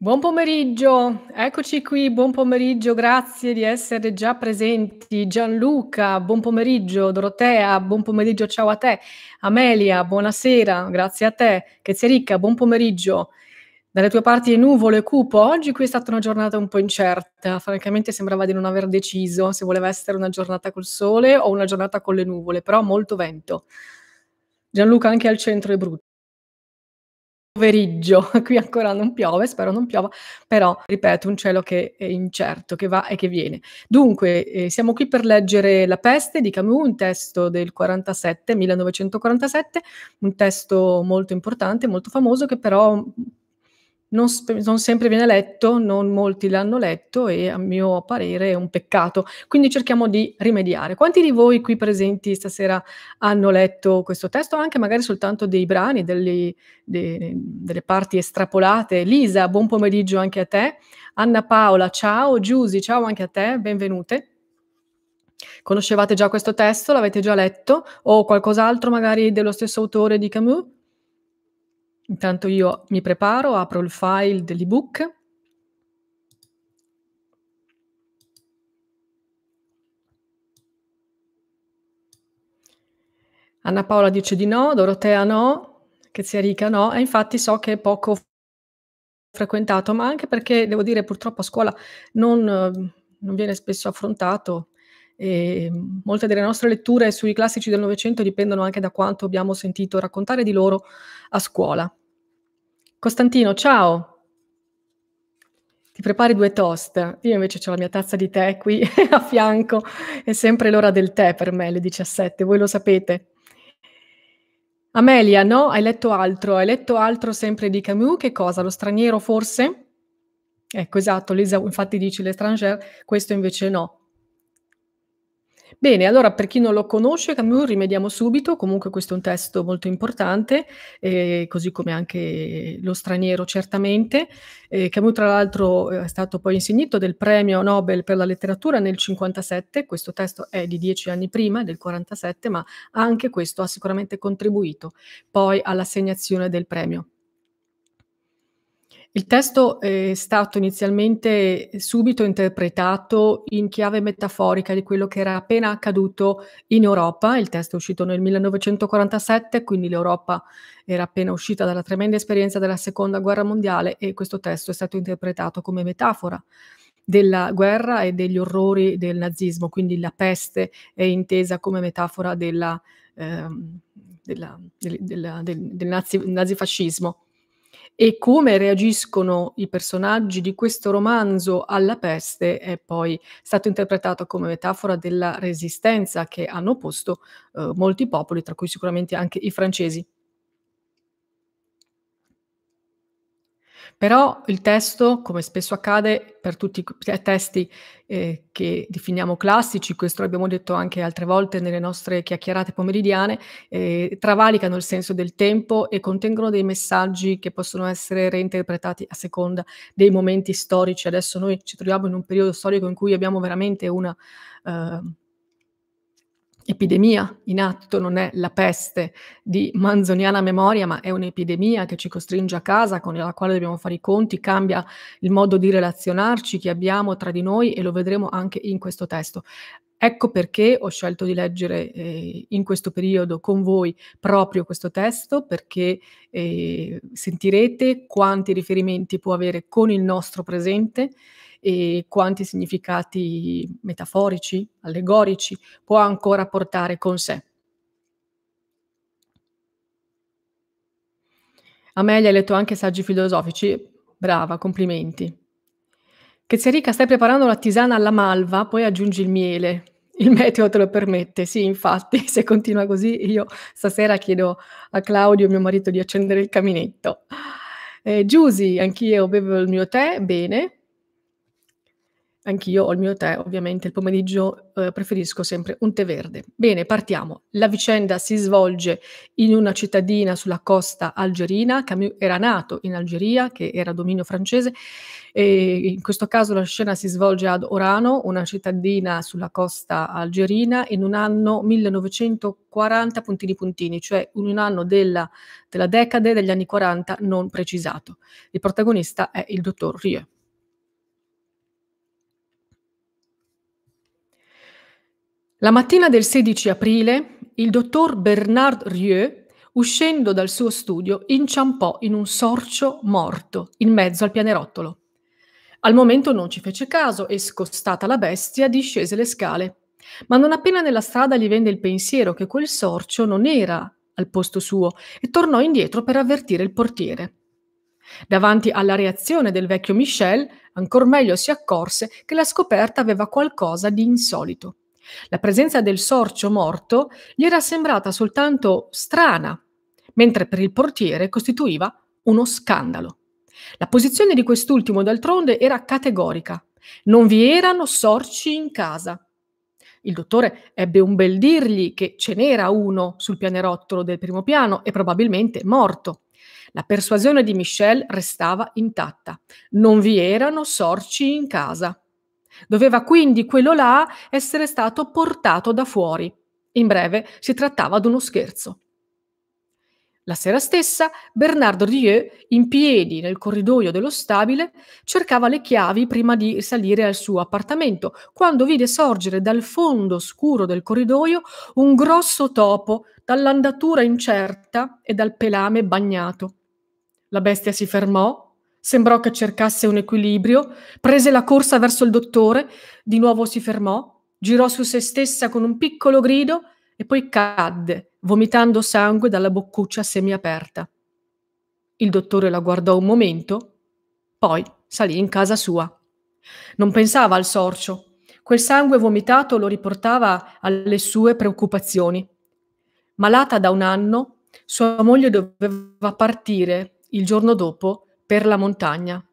Buon pomeriggio, eccoci qui, buon pomeriggio, grazie di essere già presenti. Gianluca, buon pomeriggio, Dorotea, buon pomeriggio, ciao a te. Amelia, buonasera, grazie a te. Chezerica, buon pomeriggio. Dalle tue parti è nuvole cupo, oggi qui è stata una giornata un po' incerta, francamente sembrava di non aver deciso se voleva essere una giornata col sole o una giornata con le nuvole, però molto vento. Gianluca anche al centro è brutto pomeriggio, qui ancora non piove, spero non piova, però ripeto, un cielo che è incerto, che va e che viene. Dunque, eh, siamo qui per leggere La peste di Camus, un testo del 47, 1947, un testo molto importante, molto famoso, che però non, non, sempre viene letto, non molti l'hanno letto e a mio parere è un peccato. Quindi cerchiamo di rimediare. Quanti di voi qui presenti stasera hanno letto questo testo, anche magari soltanto dei brani, degli, de- delle parti estrapolate? Lisa, buon pomeriggio anche a te. Anna Paola, ciao. Giusy, ciao anche a te, benvenute. Conoscevate già questo testo? L'avete già letto? O qualcos'altro magari dello stesso autore di Camus? Intanto io mi preparo, apro il file dell'ebook. Anna Paola dice di no, Dorotea no, che zia Rica no, e infatti so che è poco frequentato, ma anche perché devo dire purtroppo a scuola non, eh, non viene spesso affrontato e ehm, molte delle nostre letture sui classici del Novecento dipendono anche da quanto abbiamo sentito raccontare di loro a scuola. Costantino, ciao! Ti prepari due toast. Io invece ho la mia tazza di tè qui a fianco. È sempre l'ora del tè per me, le 17, voi lo sapete. Amelia, no, hai letto altro, hai letto altro sempre di Camus, che cosa? Lo straniero forse? Ecco, esatto, Lisa infatti dice l'estranger, questo invece no. Bene, allora per chi non lo conosce, Camus, rimediamo subito, comunque questo è un testo molto importante, eh, così come anche lo straniero certamente. Eh, Camus tra l'altro eh, è stato poi insignito del premio Nobel per la letteratura nel 1957, questo testo è di dieci anni prima, del 1947, ma anche questo ha sicuramente contribuito poi all'assegnazione del premio. Il testo è stato inizialmente subito interpretato in chiave metaforica di quello che era appena accaduto in Europa. Il testo è uscito nel 1947, quindi l'Europa era appena uscita dalla tremenda esperienza della Seconda Guerra Mondiale e questo testo è stato interpretato come metafora della guerra e degli orrori del nazismo, quindi la peste è intesa come metafora della, eh, della, del, del, del nazi, nazifascismo. E come reagiscono i personaggi di questo romanzo alla peste è poi stato interpretato come metafora della resistenza che hanno posto eh, molti popoli, tra cui sicuramente anche i francesi. Però il testo, come spesso accade per tutti i cioè, testi eh, che definiamo classici, questo l'abbiamo detto anche altre volte nelle nostre chiacchierate pomeridiane, eh, travalicano il senso del tempo e contengono dei messaggi che possono essere reinterpretati a seconda dei momenti storici. Adesso noi ci troviamo in un periodo storico in cui abbiamo veramente una... Eh, epidemia in atto, non è la peste di manzoniana memoria, ma è un'epidemia che ci costringe a casa, con la quale dobbiamo fare i conti, cambia il modo di relazionarci che abbiamo tra di noi e lo vedremo anche in questo testo. Ecco perché ho scelto di leggere eh, in questo periodo con voi proprio questo testo, perché eh, sentirete quanti riferimenti può avere con il nostro presente e quanti significati metaforici, allegorici può ancora portare con sé. Amelia ha letto anche saggi filosofici, brava, complimenti. Che se ricca stai preparando la tisana alla malva, poi aggiungi il miele. Il meteo te lo permette, sì, infatti, se continua così, io stasera chiedo a Claudio, mio marito, di accendere il caminetto. Eh, anch'io bevo il mio tè, bene, Anch'io ho il mio tè, ovviamente il pomeriggio eh, preferisco sempre un tè verde. Bene, partiamo. La vicenda si svolge in una cittadina sulla costa algerina. Camus era nato in Algeria, che era dominio francese, e in questo caso la scena si svolge ad Orano, una cittadina sulla costa algerina, in un anno 1940 puntini puntini, cioè in un anno della, della decade degli anni 40 non precisato. Il protagonista è il dottor Rieu. La mattina del 16 aprile, il dottor Bernard Rieu, uscendo dal suo studio, inciampò in un sorcio morto in mezzo al pianerottolo. Al momento non ci fece caso e, scostata la bestia, discese le scale. Ma non appena nella strada gli venne il pensiero che quel sorcio non era al posto suo e tornò indietro per avvertire il portiere. Davanti alla reazione del vecchio Michel, ancor meglio si accorse che la scoperta aveva qualcosa di insolito. La presenza del sorcio morto gli era sembrata soltanto strana, mentre per il portiere costituiva uno scandalo. La posizione di quest'ultimo, d'altronde, era categorica. Non vi erano sorci in casa. Il dottore ebbe un bel dirgli che ce n'era uno sul pianerottolo del primo piano e probabilmente morto. La persuasione di Michel restava intatta. Non vi erano sorci in casa. Doveva quindi quello là essere stato portato da fuori. In breve, si trattava di uno scherzo. La sera stessa, Bernardo Rieu, in piedi nel corridoio dello stabile, cercava le chiavi prima di salire al suo appartamento, quando vide sorgere dal fondo scuro del corridoio un grosso topo dall'andatura incerta e dal pelame bagnato. La bestia si fermò, Sembrò che cercasse un equilibrio, prese la corsa verso il dottore, di nuovo si fermò, girò su se stessa con un piccolo grido e poi cadde, vomitando sangue dalla boccuccia semiaperta. Il dottore la guardò un momento, poi salì in casa sua. Non pensava al sorcio. Quel sangue vomitato lo riportava alle sue preoccupazioni. Malata da un anno, sua moglie doveva partire il giorno dopo per la montagna.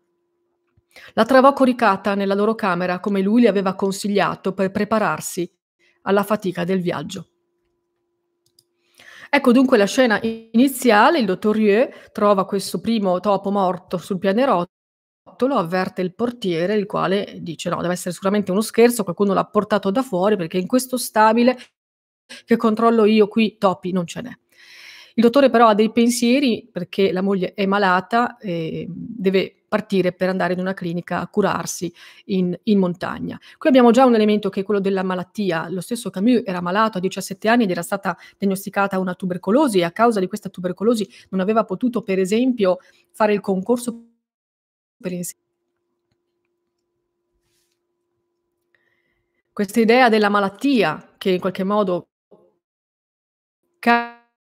La trovò coricata nella loro camera come lui le aveva consigliato per prepararsi alla fatica del viaggio. Ecco dunque la scena iniziale, il dottor Rieu trova questo primo topo morto sul pianerottolo, avverte il portiere, il quale dice no, deve essere sicuramente uno scherzo, qualcuno l'ha portato da fuori perché in questo stabile che controllo io qui topi non ce n'è. Il dottore però ha dei pensieri perché la moglie è malata e deve partire per andare in una clinica a curarsi in, in, montagna. Qui abbiamo già un elemento che è quello della malattia. Lo stesso Camus era malato a 17 anni ed era stata diagnosticata una tubercolosi e a causa di questa tubercolosi non aveva potuto, per esempio, fare il concorso per insegnare. Questa idea della malattia che in qualche modo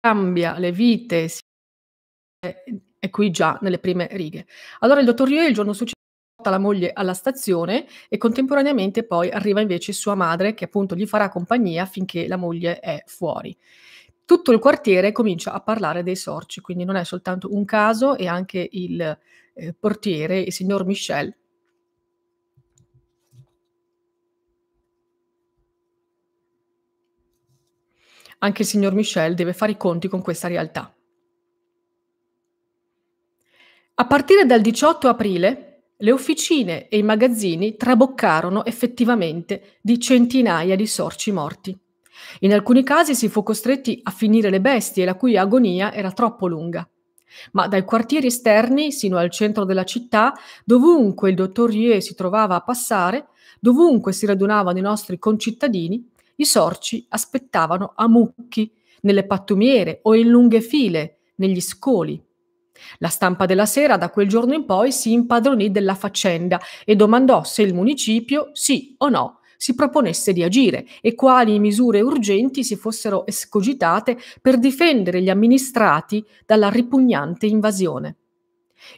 cambia le vite, si... è qui già nelle prime righe. Allora il dottor Rie il giorno successivo porta la moglie alla stazione e contemporaneamente poi arriva invece sua madre che appunto gli farà compagnia finché la moglie è fuori. Tutto il quartiere comincia a parlare dei sorci, quindi non è soltanto un caso e anche il eh, portiere, il signor Michel, Anche il signor Michel deve fare i conti con questa realtà. A partire dal 18 aprile, le officine e i magazzini traboccarono effettivamente di centinaia di sorci morti. In alcuni casi si fu costretti a finire le bestie, la cui agonia era troppo lunga. Ma dai quartieri esterni sino al centro della città, dovunque il dottor Rie si trovava a passare, dovunque si radunavano i nostri concittadini, i sorci aspettavano a mucchi nelle pattumiere o in lunghe file negli scoli. La stampa della sera da quel giorno in poi si impadronì della faccenda e domandò se il municipio, sì o no, si proponesse di agire e quali misure urgenti si fossero escogitate per difendere gli amministrati dalla ripugnante invasione.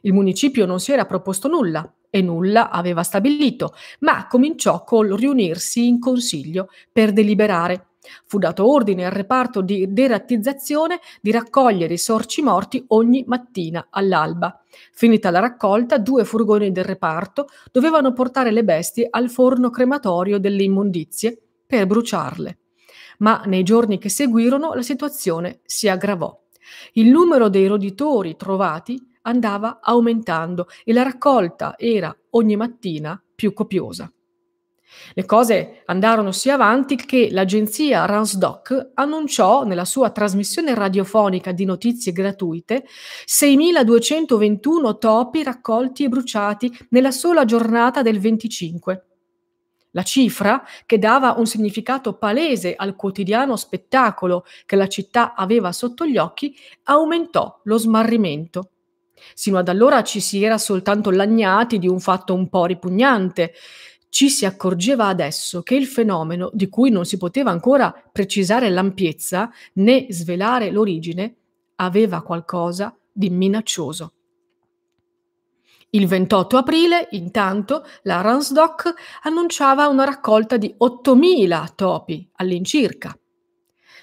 Il municipio non si era proposto nulla, e nulla aveva stabilito, ma cominciò col riunirsi in consiglio per deliberare. Fu dato ordine al reparto di derattizzazione di raccogliere i sorci morti ogni mattina all'alba. Finita la raccolta, due furgoni del reparto dovevano portare le bestie al forno crematorio delle immondizie per bruciarle. Ma nei giorni che seguirono la situazione si aggravò. Il numero dei roditori trovati andava aumentando e la raccolta era ogni mattina più copiosa. Le cose andarono sia avanti che l'agenzia Ransdoc annunciò nella sua trasmissione radiofonica di notizie gratuite 6.221 topi raccolti e bruciati nella sola giornata del 25. La cifra, che dava un significato palese al quotidiano spettacolo che la città aveva sotto gli occhi, aumentò lo smarrimento. Sino ad allora ci si era soltanto lagnati di un fatto un po' ripugnante. Ci si accorgeva adesso che il fenomeno, di cui non si poteva ancora precisare l'ampiezza né svelare l'origine, aveva qualcosa di minaccioso. Il 28 aprile, intanto, la Ransdock annunciava una raccolta di 8.000 topi all'incirca.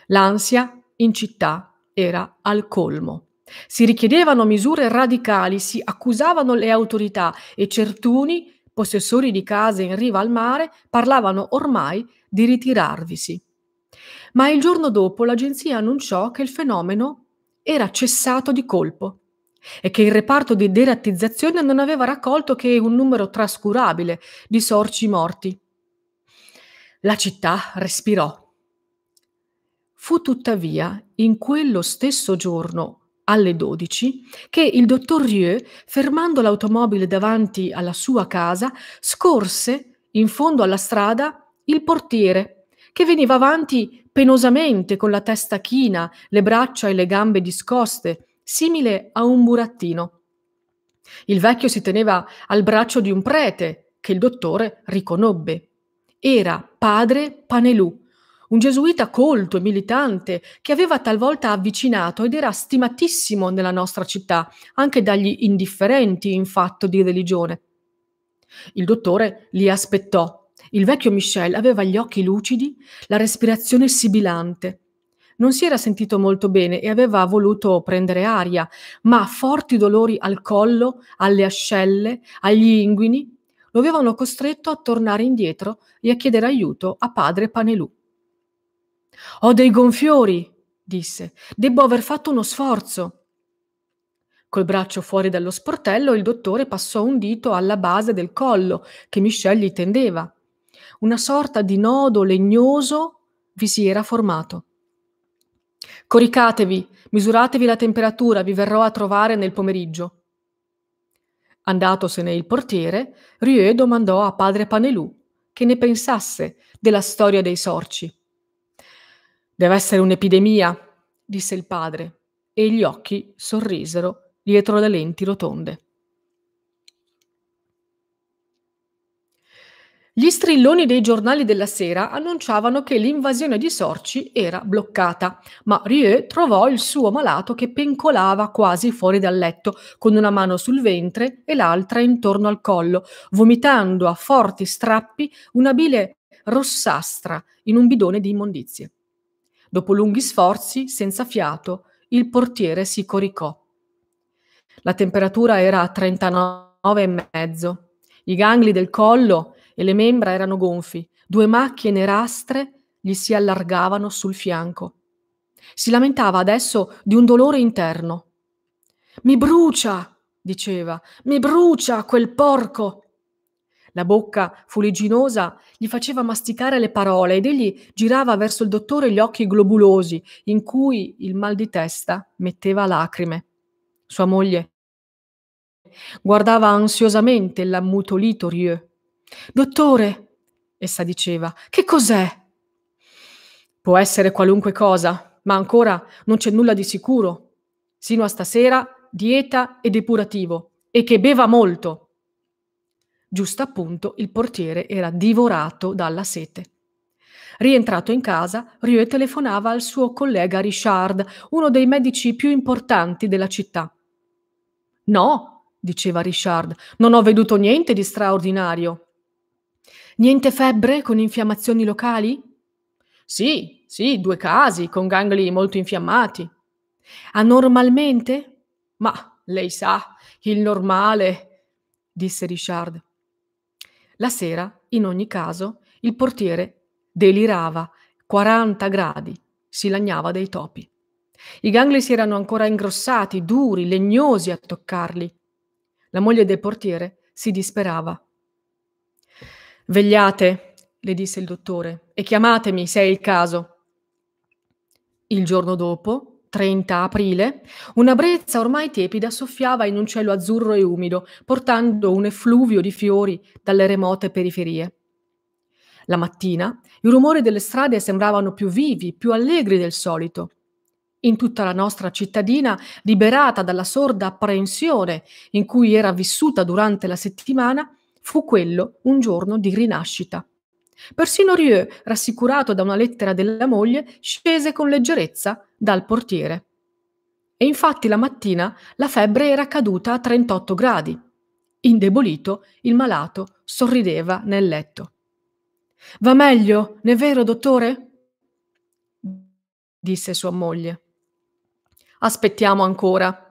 L'ansia in città era al colmo. Si richiedevano misure radicali, si accusavano le autorità e certuni, possessori di case in riva al mare, parlavano ormai di ritirarvisi. Ma il giorno dopo l'agenzia annunciò che il fenomeno era cessato di colpo e che il reparto di derattizzazione non aveva raccolto che un numero trascurabile di sorci morti. La città respirò. Fu tuttavia in quello stesso giorno alle 12 che il dottor Rieu, fermando l'automobile davanti alla sua casa, scorse in fondo alla strada il portiere che veniva avanti penosamente con la testa china, le braccia e le gambe discoste, simile a un burattino. Il vecchio si teneva al braccio di un prete che il dottore riconobbe. Era padre Panelù, un gesuita colto e militante che aveva talvolta avvicinato ed era stimatissimo nella nostra città, anche dagli indifferenti in fatto di religione. Il dottore li aspettò. Il vecchio Michel aveva gli occhi lucidi, la respirazione sibilante. Non si era sentito molto bene e aveva voluto prendere aria, ma forti dolori al collo, alle ascelle, agli inguini lo avevano costretto a tornare indietro e a chiedere aiuto a padre Panelù. Ho dei gonfiori, disse. Debbo aver fatto uno sforzo. Col braccio fuori dallo sportello, il dottore passò un dito alla base del collo che Michel gli tendeva. Una sorta di nodo legnoso vi si era formato. Coricatevi, misuratevi la temperatura, vi verrò a trovare nel pomeriggio. Andatosene il portiere, Rieu domandò a padre Panelù che ne pensasse della storia dei sorci. Deve essere un'epidemia, disse il padre, e gli occhi sorrisero dietro le lenti rotonde. Gli strilloni dei giornali della sera annunciavano che l'invasione di Sorci era bloccata, ma Rieu trovò il suo malato che pencolava quasi fuori dal letto, con una mano sul ventre e l'altra intorno al collo, vomitando a forti strappi una bile rossastra in un bidone di immondizie. Dopo lunghi sforzi, senza fiato, il portiere si coricò. La temperatura era a e mezzo. I gangli del collo e le membra erano gonfi. Due macchie nerastre gli si allargavano sul fianco. Si lamentava adesso di un dolore interno. Mi brucia, diceva, mi brucia quel porco. La bocca fuligginosa gli faceva masticare le parole ed egli girava verso il dottore gli occhi globulosi in cui il mal di testa metteva lacrime. Sua moglie guardava ansiosamente l'ammutolito Rieu. Dottore, essa diceva, che cos'è? Può essere qualunque cosa, ma ancora non c'è nulla di sicuro. Sino a stasera, dieta e depurativo, e che beva molto. Giusto appunto, il portiere era divorato dalla sete. Rientrato in casa, Rieu telefonava al suo collega Richard, uno dei medici più importanti della città. No, diceva Richard, non ho veduto niente di straordinario. Niente febbre con infiammazioni locali? Sì, sì, due casi, con gangli molto infiammati. Anormalmente? Ah, Ma lei sa, il normale, disse Richard. La sera, in ogni caso, il portiere delirava, 40 gradi, si lagnava dei topi. I gangli si erano ancora ingrossati, duri, legnosi a toccarli. La moglie del portiere si disperava. Vegliate, le disse il dottore, e chiamatemi se è il caso. Il giorno dopo, 30 aprile, una brezza ormai tepida soffiava in un cielo azzurro e umido, portando un effluvio di fiori dalle remote periferie. La mattina i rumori delle strade sembravano più vivi, più allegri del solito. In tutta la nostra cittadina, liberata dalla sorda apprensione in cui era vissuta durante la settimana, fu quello un giorno di rinascita. Persino Rieu, rassicurato da una lettera della moglie, scese con leggerezza dal portiere. E infatti la mattina la febbre era caduta a 38 gradi. Indebolito, il malato sorrideva nel letto. Va meglio, ne è vero, dottore? disse sua moglie. Aspettiamo ancora.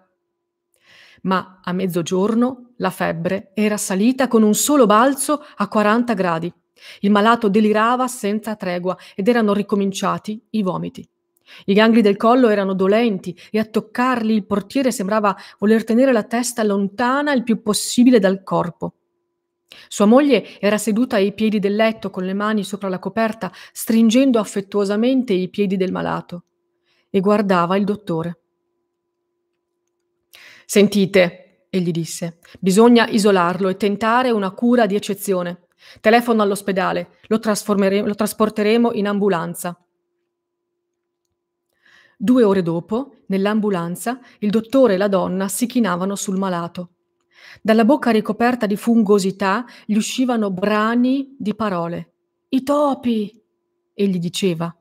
Ma a mezzogiorno la febbre era salita con un solo balzo a 40 gradi il malato delirava senza tregua ed erano ricominciati i vomiti. I gangli del collo erano dolenti e a toccarli il portiere sembrava voler tenere la testa lontana il più possibile dal corpo. Sua moglie era seduta ai piedi del letto con le mani sopra la coperta, stringendo affettuosamente i piedi del malato e guardava il dottore. Sentite, egli disse, bisogna isolarlo e tentare una cura di eccezione. Telefono all'ospedale, lo, lo trasporteremo in ambulanza. Due ore dopo, nell'ambulanza, il dottore e la donna si chinavano sul malato. Dalla bocca ricoperta di fungosità gli uscivano brani di parole. I topi! egli diceva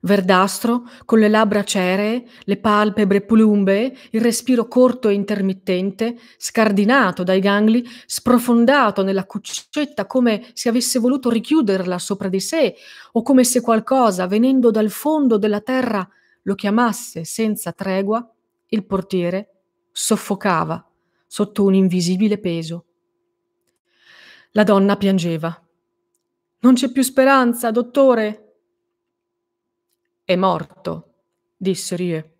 verdastro, con le labbra ceree, le palpebre plumbee, il respiro corto e intermittente, scardinato dai gangli, sprofondato nella cuccetta come se avesse voluto richiuderla sopra di sé o come se qualcosa, venendo dal fondo della terra, lo chiamasse senza tregua, il portiere soffocava sotto un invisibile peso. La donna piangeva. Non c'è più speranza, dottore, è morto, disse Rie.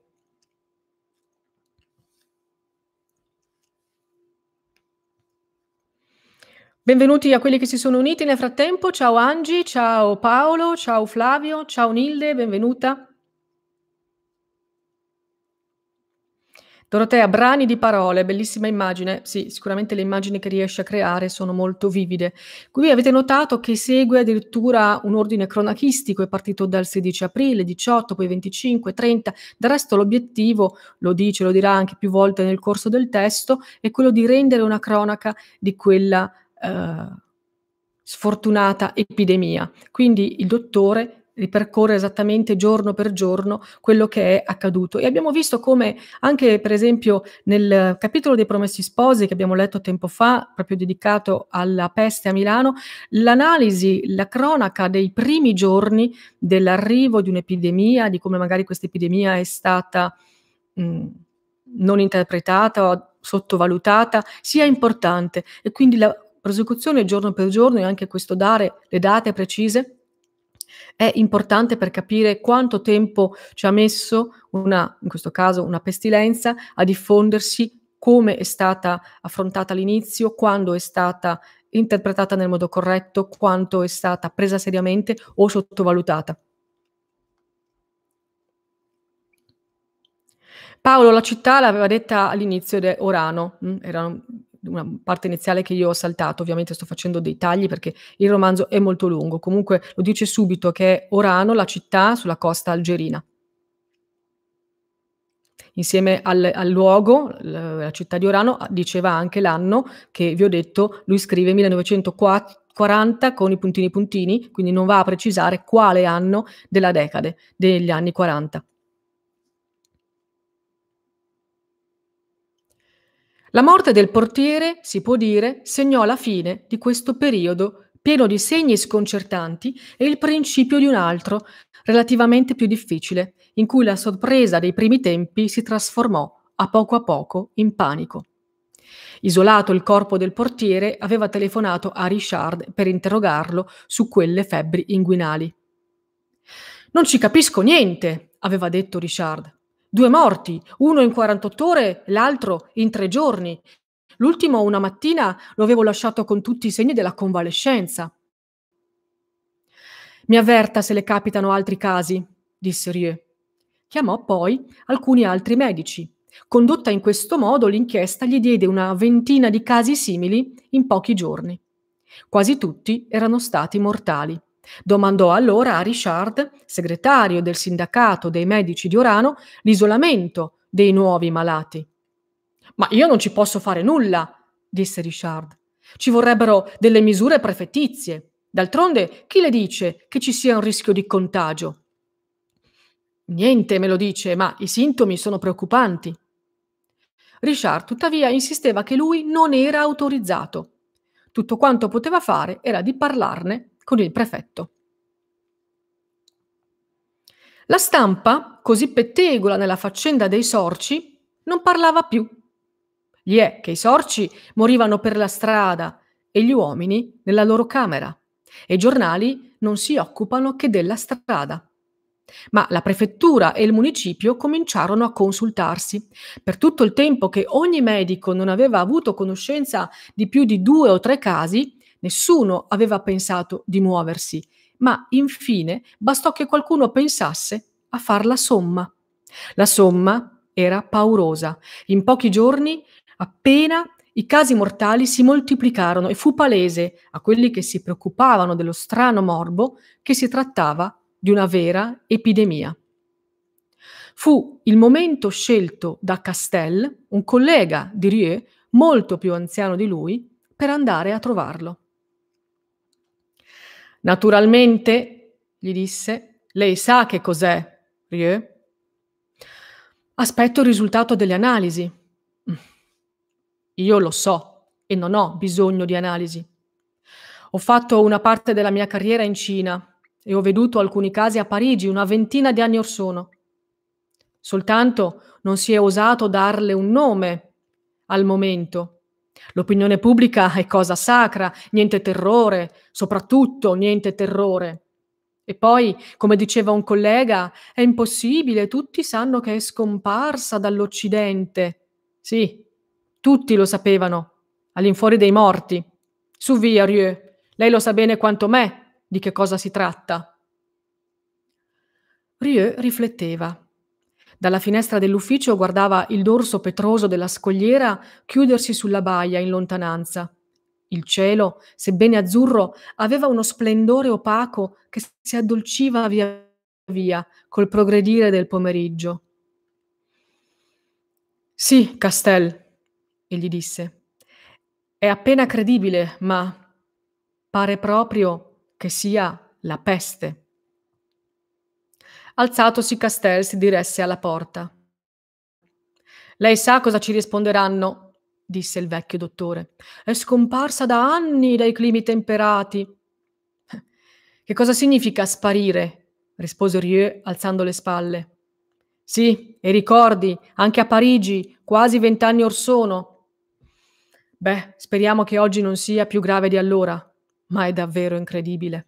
Benvenuti a quelli che si sono uniti nel frattempo. Ciao Angi, ciao Paolo, ciao Flavio, ciao Nilde, benvenuta. Dorotea, brani di parole, bellissima immagine. Sì, sicuramente le immagini che riesce a creare sono molto vivide. Qui avete notato che segue addirittura un ordine cronachistico, è partito dal 16 aprile, 18, poi 25, 30. Del resto l'obiettivo, lo dice, lo dirà anche più volte nel corso del testo, è quello di rendere una cronaca di quella eh, sfortunata epidemia. Quindi il dottore ripercorre esattamente giorno per giorno quello che è accaduto. E abbiamo visto come anche per esempio nel capitolo dei Promessi Sposi che abbiamo letto tempo fa, proprio dedicato alla peste a Milano, l'analisi, la cronaca dei primi giorni dell'arrivo di un'epidemia, di come magari questa epidemia è stata mh, non interpretata o sottovalutata, sia importante. E quindi la prosecuzione giorno per giorno e anche questo dare le date precise è importante per capire quanto tempo ci ha messo una, in questo caso una pestilenza, a diffondersi, come è stata affrontata all'inizio, quando è stata interpretata nel modo corretto, quanto è stata presa seriamente o sottovalutata. Paolo la città l'aveva detta all'inizio ed è Orano, mm, era una parte iniziale che io ho saltato, ovviamente sto facendo dei tagli perché il romanzo è molto lungo, comunque lo dice subito che è Orano, la città sulla costa algerina. Insieme al, al luogo, la città di Orano, diceva anche l'anno che vi ho detto, lui scrive 1940 con i puntini puntini, quindi non va a precisare quale anno della decade, degli anni 40. La morte del portiere, si può dire, segnò la fine di questo periodo pieno di segni sconcertanti e il principio di un altro, relativamente più difficile, in cui la sorpresa dei primi tempi si trasformò a poco a poco in panico. Isolato il corpo del portiere, aveva telefonato a Richard per interrogarlo su quelle febbri inguinali. Non ci capisco niente, aveva detto Richard. Due morti, uno in 48 ore, l'altro in tre giorni. L'ultimo una mattina lo avevo lasciato con tutti i segni della convalescenza. Mi avverta se le capitano altri casi, disse Rieu. Chiamò poi alcuni altri medici. Condotta in questo modo, l'inchiesta gli diede una ventina di casi simili in pochi giorni. Quasi tutti erano stati mortali. Domandò allora a Richard, segretario del sindacato dei medici di Orano, l'isolamento dei nuovi malati. Ma io non ci posso fare nulla, disse Richard. Ci vorrebbero delle misure prefettizie. D'altronde, chi le dice che ci sia un rischio di contagio? Niente me lo dice, ma i sintomi sono preoccupanti. Richard tuttavia insisteva che lui non era autorizzato. Tutto quanto poteva fare era di parlarne con il prefetto. La stampa, così pettegola nella faccenda dei sorci, non parlava più. Gli è che i sorci morivano per la strada e gli uomini nella loro camera, e i giornali non si occupano che della strada. Ma la prefettura e il municipio cominciarono a consultarsi. Per tutto il tempo che ogni medico non aveva avuto conoscenza di più di due o tre casi, Nessuno aveva pensato di muoversi, ma infine bastò che qualcuno pensasse a far la somma. La somma era paurosa. In pochi giorni, appena i casi mortali si moltiplicarono e fu palese a quelli che si preoccupavano dello strano morbo che si trattava di una vera epidemia. Fu il momento scelto da Castel, un collega di Rieu, molto più anziano di lui, per andare a trovarlo. Naturalmente, gli disse, lei sa che cos'è, Rieu. Aspetto il risultato delle analisi. Io lo so e non ho bisogno di analisi. Ho fatto una parte della mia carriera in Cina e ho veduto alcuni casi a Parigi una ventina di anni or sono. Soltanto non si è osato darle un nome al momento L'opinione pubblica è cosa sacra, niente terrore, soprattutto niente terrore. E poi, come diceva un collega, è impossibile, tutti sanno che è scomparsa dall'Occidente. Sì, tutti lo sapevano, all'infuori dei morti. Su via, Rieu, lei lo sa bene quanto me di che cosa si tratta. Rieu rifletteva. Dalla finestra dell'ufficio guardava il dorso petroso della scogliera chiudersi sulla baia in lontananza. Il cielo, sebbene azzurro, aveva uno splendore opaco che si addolciva via via col progredire del pomeriggio. Sì, Castel, egli disse. È appena credibile, ma pare proprio che sia la peste. Alzatosi Castel si diresse alla porta. Lei sa cosa ci risponderanno, disse il vecchio dottore. È scomparsa da anni dai climi temperati. Eh, che cosa significa sparire? rispose Rieu alzando le spalle. Sì, e ricordi, anche a Parigi, quasi vent'anni or sono. Beh, speriamo che oggi non sia più grave di allora, ma è davvero incredibile.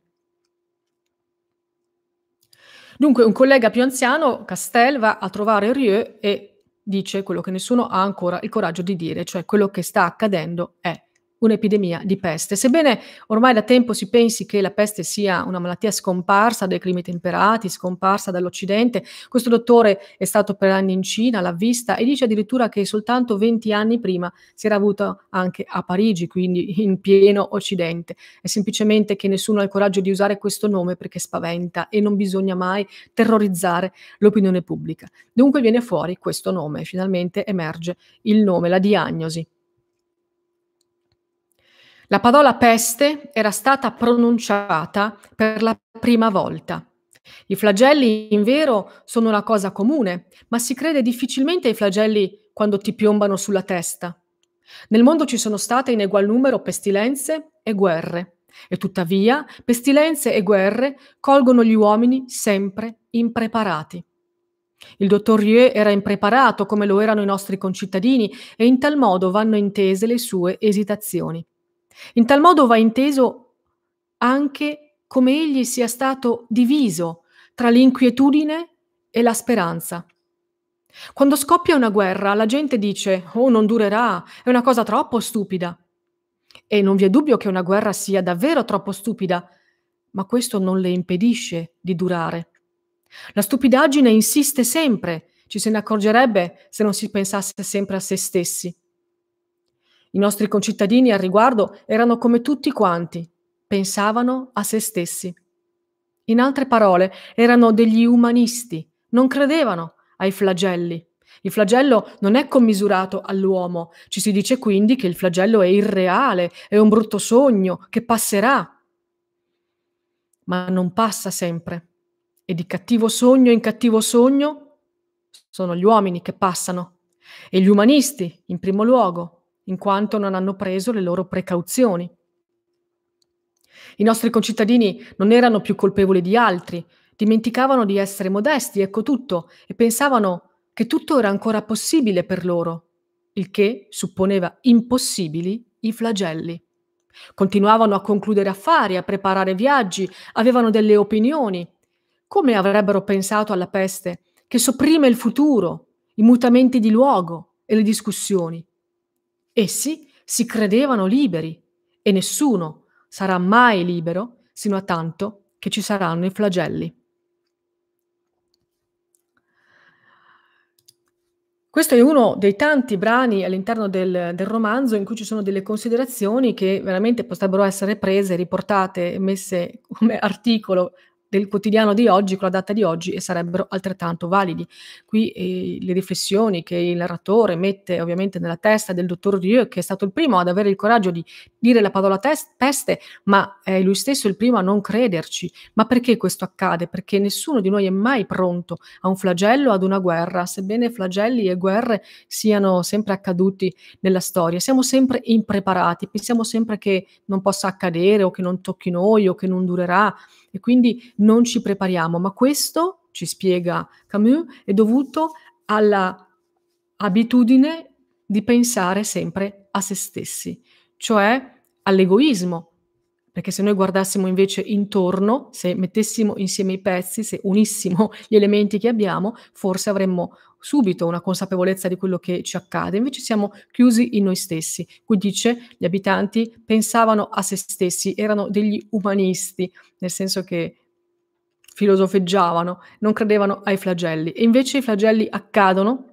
Dunque, un collega più anziano, Castel, va a trovare Rieu e dice quello che nessuno ha ancora il coraggio di dire, cioè quello che sta accadendo è un'epidemia di peste. Sebbene ormai da tempo si pensi che la peste sia una malattia scomparsa dai climi temperati, scomparsa dall'Occidente, questo dottore è stato per anni in Cina, l'ha vista e dice addirittura che soltanto 20 anni prima si era avuta anche a Parigi, quindi in pieno Occidente. È semplicemente che nessuno ha il coraggio di usare questo nome perché spaventa e non bisogna mai terrorizzare l'opinione pubblica. Dunque viene fuori questo nome, finalmente emerge il nome, la diagnosi la parola peste era stata pronunciata per la prima volta. I flagelli, in vero, sono una cosa comune, ma si crede difficilmente ai flagelli quando ti piombano sulla testa. Nel mondo ci sono state in egual numero pestilenze e guerre, e tuttavia pestilenze e guerre colgono gli uomini sempre impreparati. Il dottor Rieu era impreparato come lo erano i nostri concittadini e in tal modo vanno intese le sue esitazioni. In tal modo va inteso anche come egli sia stato diviso tra l'inquietudine e la speranza. Quando scoppia una guerra, la gente dice, oh, non durerà, è una cosa troppo stupida. E non vi è dubbio che una guerra sia davvero troppo stupida, ma questo non le impedisce di durare. La stupidaggine insiste sempre, ci se ne accorgerebbe se non si pensasse sempre a se stessi. I nostri concittadini al riguardo erano come tutti quanti, pensavano a se stessi. In altre parole, erano degli umanisti, non credevano ai flagelli. Il flagello non è commisurato all'uomo, ci si dice quindi che il flagello è irreale, è un brutto sogno che passerà. Ma non passa sempre. E di cattivo sogno in cattivo sogno sono gli uomini che passano. E gli umanisti, in primo luogo, in quanto non hanno preso le loro precauzioni. I nostri concittadini non erano più colpevoli di altri, dimenticavano di essere modesti, ecco tutto, e pensavano che tutto era ancora possibile per loro, il che supponeva impossibili i flagelli. Continuavano a concludere affari, a preparare viaggi, avevano delle opinioni. Come avrebbero pensato alla peste che sopprime il futuro, i mutamenti di luogo e le discussioni? Essi eh si credevano liberi e nessuno sarà mai libero sino a tanto che ci saranno i flagelli. Questo è uno dei tanti brani all'interno del, del, romanzo in cui ci sono delle considerazioni che veramente potrebbero essere prese, riportate, messe come articolo del quotidiano di oggi, con la data di oggi, e sarebbero altrettanto validi. Qui eh, le riflessioni che il narratore mette ovviamente nella testa del dottor Rieu, che è stato il primo ad avere il coraggio di dire la parola test, peste, ma è lui stesso il primo a non crederci. Ma perché questo accade? Perché nessuno di noi è mai pronto a un flagello, ad una guerra, sebbene flagelli e guerre siano sempre accaduti nella storia. Siamo sempre impreparati, pensiamo sempre che non possa accadere o che non tocchi noi o che non durerà. E quindi non ci prepariamo, ma questo, ci spiega Camus, è dovuto all'abitudine di pensare sempre a se stessi, cioè all'egoismo, perché se noi guardassimo invece intorno, se mettessimo insieme i pezzi, se unissimo gli elementi che abbiamo, forse avremmo subito una consapevolezza di quello che ci accade, invece siamo chiusi in noi stessi. Qui dice gli abitanti pensavano a se stessi, erano degli umanisti, nel senso che filosofeggiavano, non credevano ai flagelli. E invece i flagelli accadono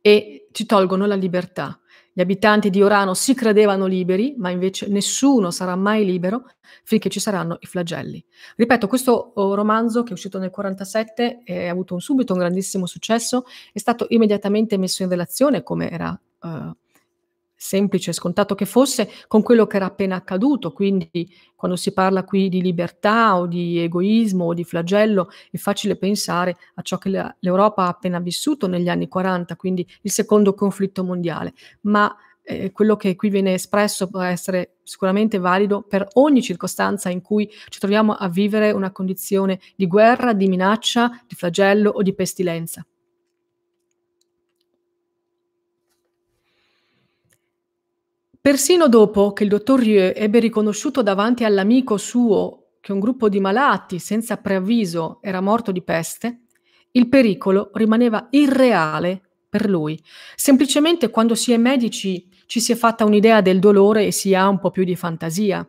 e ci tolgono la libertà. Gli abitanti di Orano si credevano liberi, ma invece nessuno sarà mai libero finché ci saranno i flagelli. Ripeto, questo oh, romanzo che è uscito nel 1947 eh, ha avuto un subito un grandissimo successo, è stato immediatamente messo in relazione come era... Eh, semplice e scontato che fosse, con quello che era appena accaduto. Quindi quando si parla qui di libertà o di egoismo o di flagello, è facile pensare a ciò che l'Europa ha appena vissuto negli anni 40, quindi il secondo conflitto mondiale. Ma eh, quello che qui viene espresso può essere sicuramente valido per ogni circostanza in cui ci troviamo a vivere una condizione di guerra, di minaccia, di flagello o di pestilenza. Persino dopo che il dottor Rieu ebbe riconosciuto davanti all'amico suo che un gruppo di malati, senza preavviso, era morto di peste, il pericolo rimaneva irreale per lui. Semplicemente quando si è medici ci si è fatta un'idea del dolore e si ha un po' più di fantasia.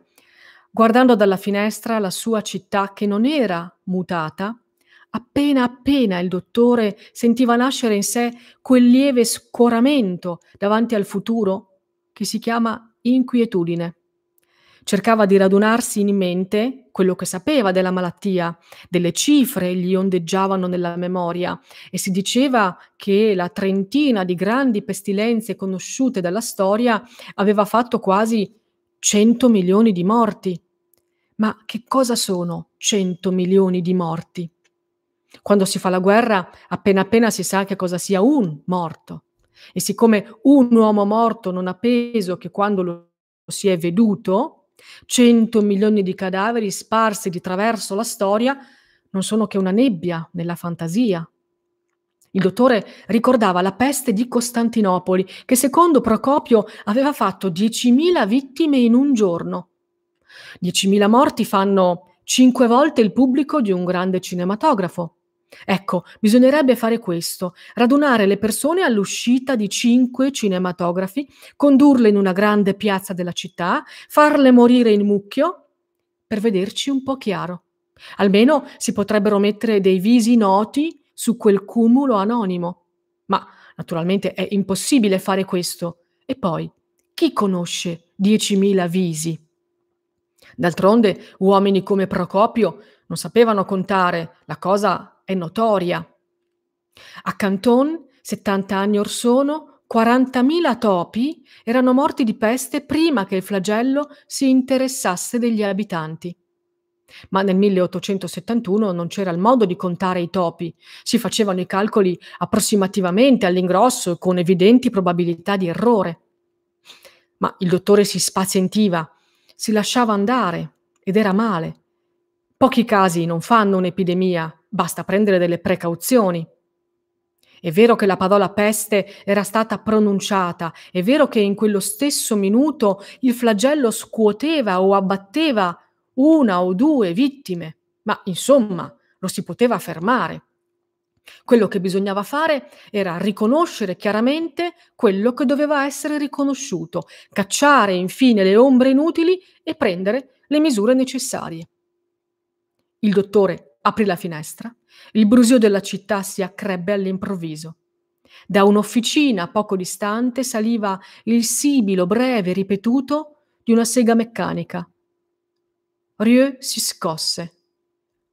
Guardando dalla finestra la sua città che non era mutata, appena appena il dottore sentiva nascere in sé quel lieve scoramento davanti al futuro che si chiama inquietudine. Cercava di radunarsi in mente quello che sapeva della malattia, delle cifre gli ondeggiavano nella memoria e si diceva che la trentina di grandi pestilenze conosciute dalla storia aveva fatto quasi 100 milioni di morti. Ma che cosa sono 100 milioni di morti? Quando si fa la guerra, appena appena si sa che cosa sia un morto. E siccome un uomo morto non ha peso che quando lo si è veduto, 100 milioni di cadaveri sparsi di traverso la storia non sono che una nebbia nella fantasia. Il dottore ricordava la peste di Costantinopoli, che secondo Procopio aveva fatto 10.000 vittime in un giorno. 10.000 morti fanno cinque volte il pubblico di un grande cinematografo. Ecco, bisognerebbe fare questo, radunare le persone all'uscita di cinque cinematografi, condurle in una grande piazza della città, farle morire in mucchio per vederci un po' chiaro. Almeno si potrebbero mettere dei visi noti su quel cumulo anonimo. Ma naturalmente è impossibile fare questo. E poi, chi conosce 10.000 visi? D'altronde, uomini come Procopio non sapevano contare, la cosa è notoria. A Canton, 70 anni or sono, 40.000 topi erano morti di peste prima che il flagello si interessasse degli abitanti. Ma nel 1871 non c'era il modo di contare i topi, si facevano i calcoli approssimativamente all'ingrosso con evidenti probabilità di errore. Ma il dottore si spazientiva, si lasciava andare ed era male. Pochi casi non fanno un'epidemia, basta prendere delle precauzioni. È vero che la parola peste era stata pronunciata, è vero che in quello stesso minuto il flagello scuoteva o abbatteva una o due vittime, ma insomma lo si poteva fermare. Quello che bisognava fare era riconoscere chiaramente quello che doveva essere riconosciuto, cacciare infine le ombre inutili e prendere le misure necessarie. Il dottore Aprì la finestra. Il brusio della città si accrebbe all'improvviso. Da un'officina poco distante saliva il sibilo breve e ripetuto di una sega meccanica. Rieu si scosse.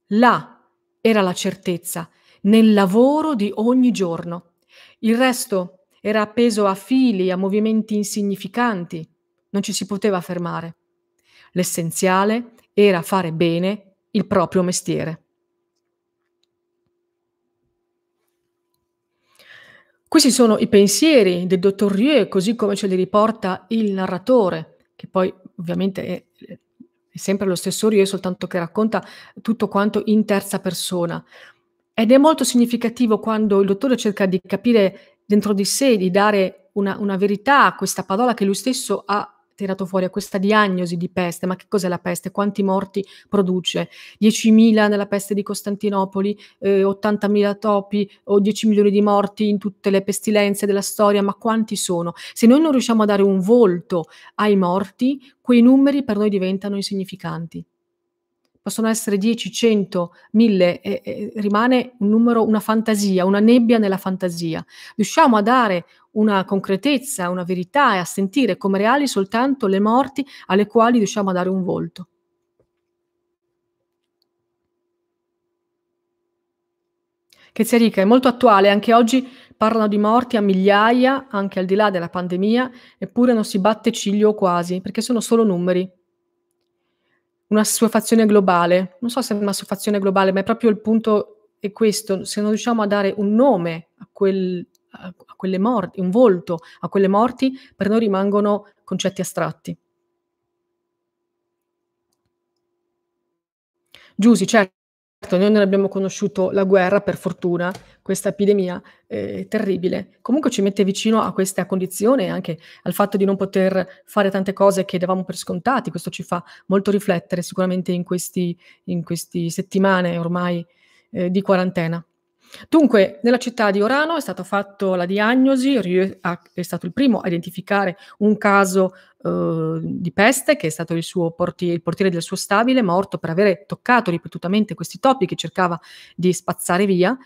Là era la certezza, nel lavoro di ogni giorno. Il resto era appeso a fili, a movimenti insignificanti. Non ci si poteva fermare. L'essenziale era fare bene il proprio mestiere. Questi sono i pensieri del dottor Rieu, così come ce li riporta il narratore, che poi ovviamente è, è sempre lo stesso Rieu, soltanto che racconta tutto quanto in terza persona. Ed è molto significativo quando il dottore cerca di capire dentro di sé, di dare una, una verità a questa parola che lui stesso ha tirato fuori a questa diagnosi di peste, ma che cos'è la peste? Quanti morti produce? 10.000 nella peste di Costantinopoli, eh, 80.000 topi o 10 milioni di morti in tutte le pestilenze della storia, ma quanti sono? Se noi non riusciamo a dare un volto ai morti, quei numeri per noi diventano insignificanti. Possono essere 10, 100, 1000, eh, eh, rimane un numero, una fantasia, una nebbia nella fantasia. Riusciamo a dare una concretezza, una verità e a sentire come reali soltanto le morti alle quali riusciamo a dare un volto. Che Rica è molto attuale, anche oggi parlano di morti a migliaia, anche al di là della pandemia, eppure non si batte ciglio quasi, perché sono solo numeri. Una suefazione globale, non so se è una suefazione globale, ma è proprio il punto è questo, se non riusciamo a dare un nome a quel a, quelle morti, un volto a quelle morti, per noi rimangono concetti astratti. Giusi, certo, noi non abbiamo conosciuto la guerra, per fortuna, questa epidemia eh, terribile. Comunque ci mette vicino a questa condizione, anche al fatto di non poter fare tante cose che davamo per scontati. Questo ci fa molto riflettere sicuramente in queste settimane ormai eh, di quarantena. Dunque, nella città di Orano è stata fatta la diagnosi, Rieu è stato il primo a identificare un caso eh, di peste, che è stato il, portiere, il portiere del suo stabile, morto per avere toccato ripetutamente questi topi che cercava di spazzare via,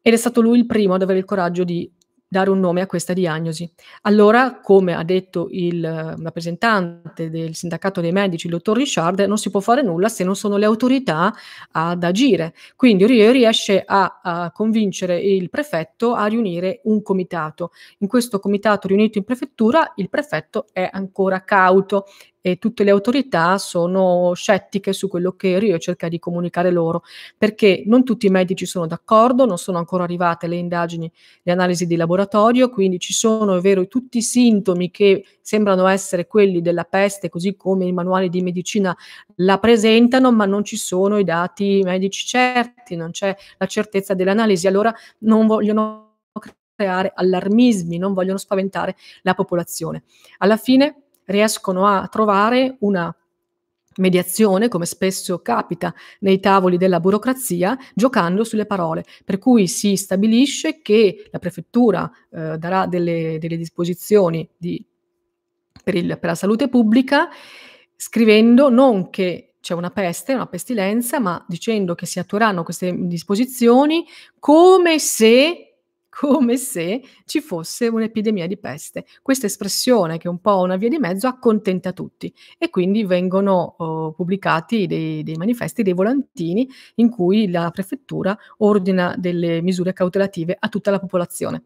ed è stato lui il primo ad avere il coraggio di dare un nome a questa diagnosi. Allora, come ha detto il rappresentante del sindacato dei medici, il dottor Richard, non si può fare nulla se non sono le autorità ad agire. Quindi riesce a, a convincere il prefetto a riunire un comitato. In questo comitato riunito in prefettura il prefetto è ancora cauto e tutte le autorità sono scettiche su quello che Rio cerca di comunicare loro, perché non tutti i medici sono d'accordo, non sono ancora arrivate le indagini, le analisi di laboratorio, quindi ci sono, è vero, tutti i sintomi che sembrano essere quelli della peste, così come i manuali di medicina la presentano, ma non ci sono i dati medici certi, non c'è la certezza dell'analisi, allora non vogliono creare allarmismi, non vogliono spaventare la popolazione. Alla fine riescono a trovare una mediazione, come spesso capita nei tavoli della burocrazia, giocando sulle parole, per cui si stabilisce che la prefettura eh, darà delle, delle disposizioni di, per, il, per la salute pubblica, scrivendo non che c'è una peste, una pestilenza, ma dicendo che si attueranno queste disposizioni come se come se ci fosse un'epidemia di peste. Questa espressione, che è un po' una via di mezzo, accontenta tutti e quindi vengono oh, pubblicati dei, dei manifesti, dei volantini in cui la prefettura ordina delle misure cautelative a tutta la popolazione.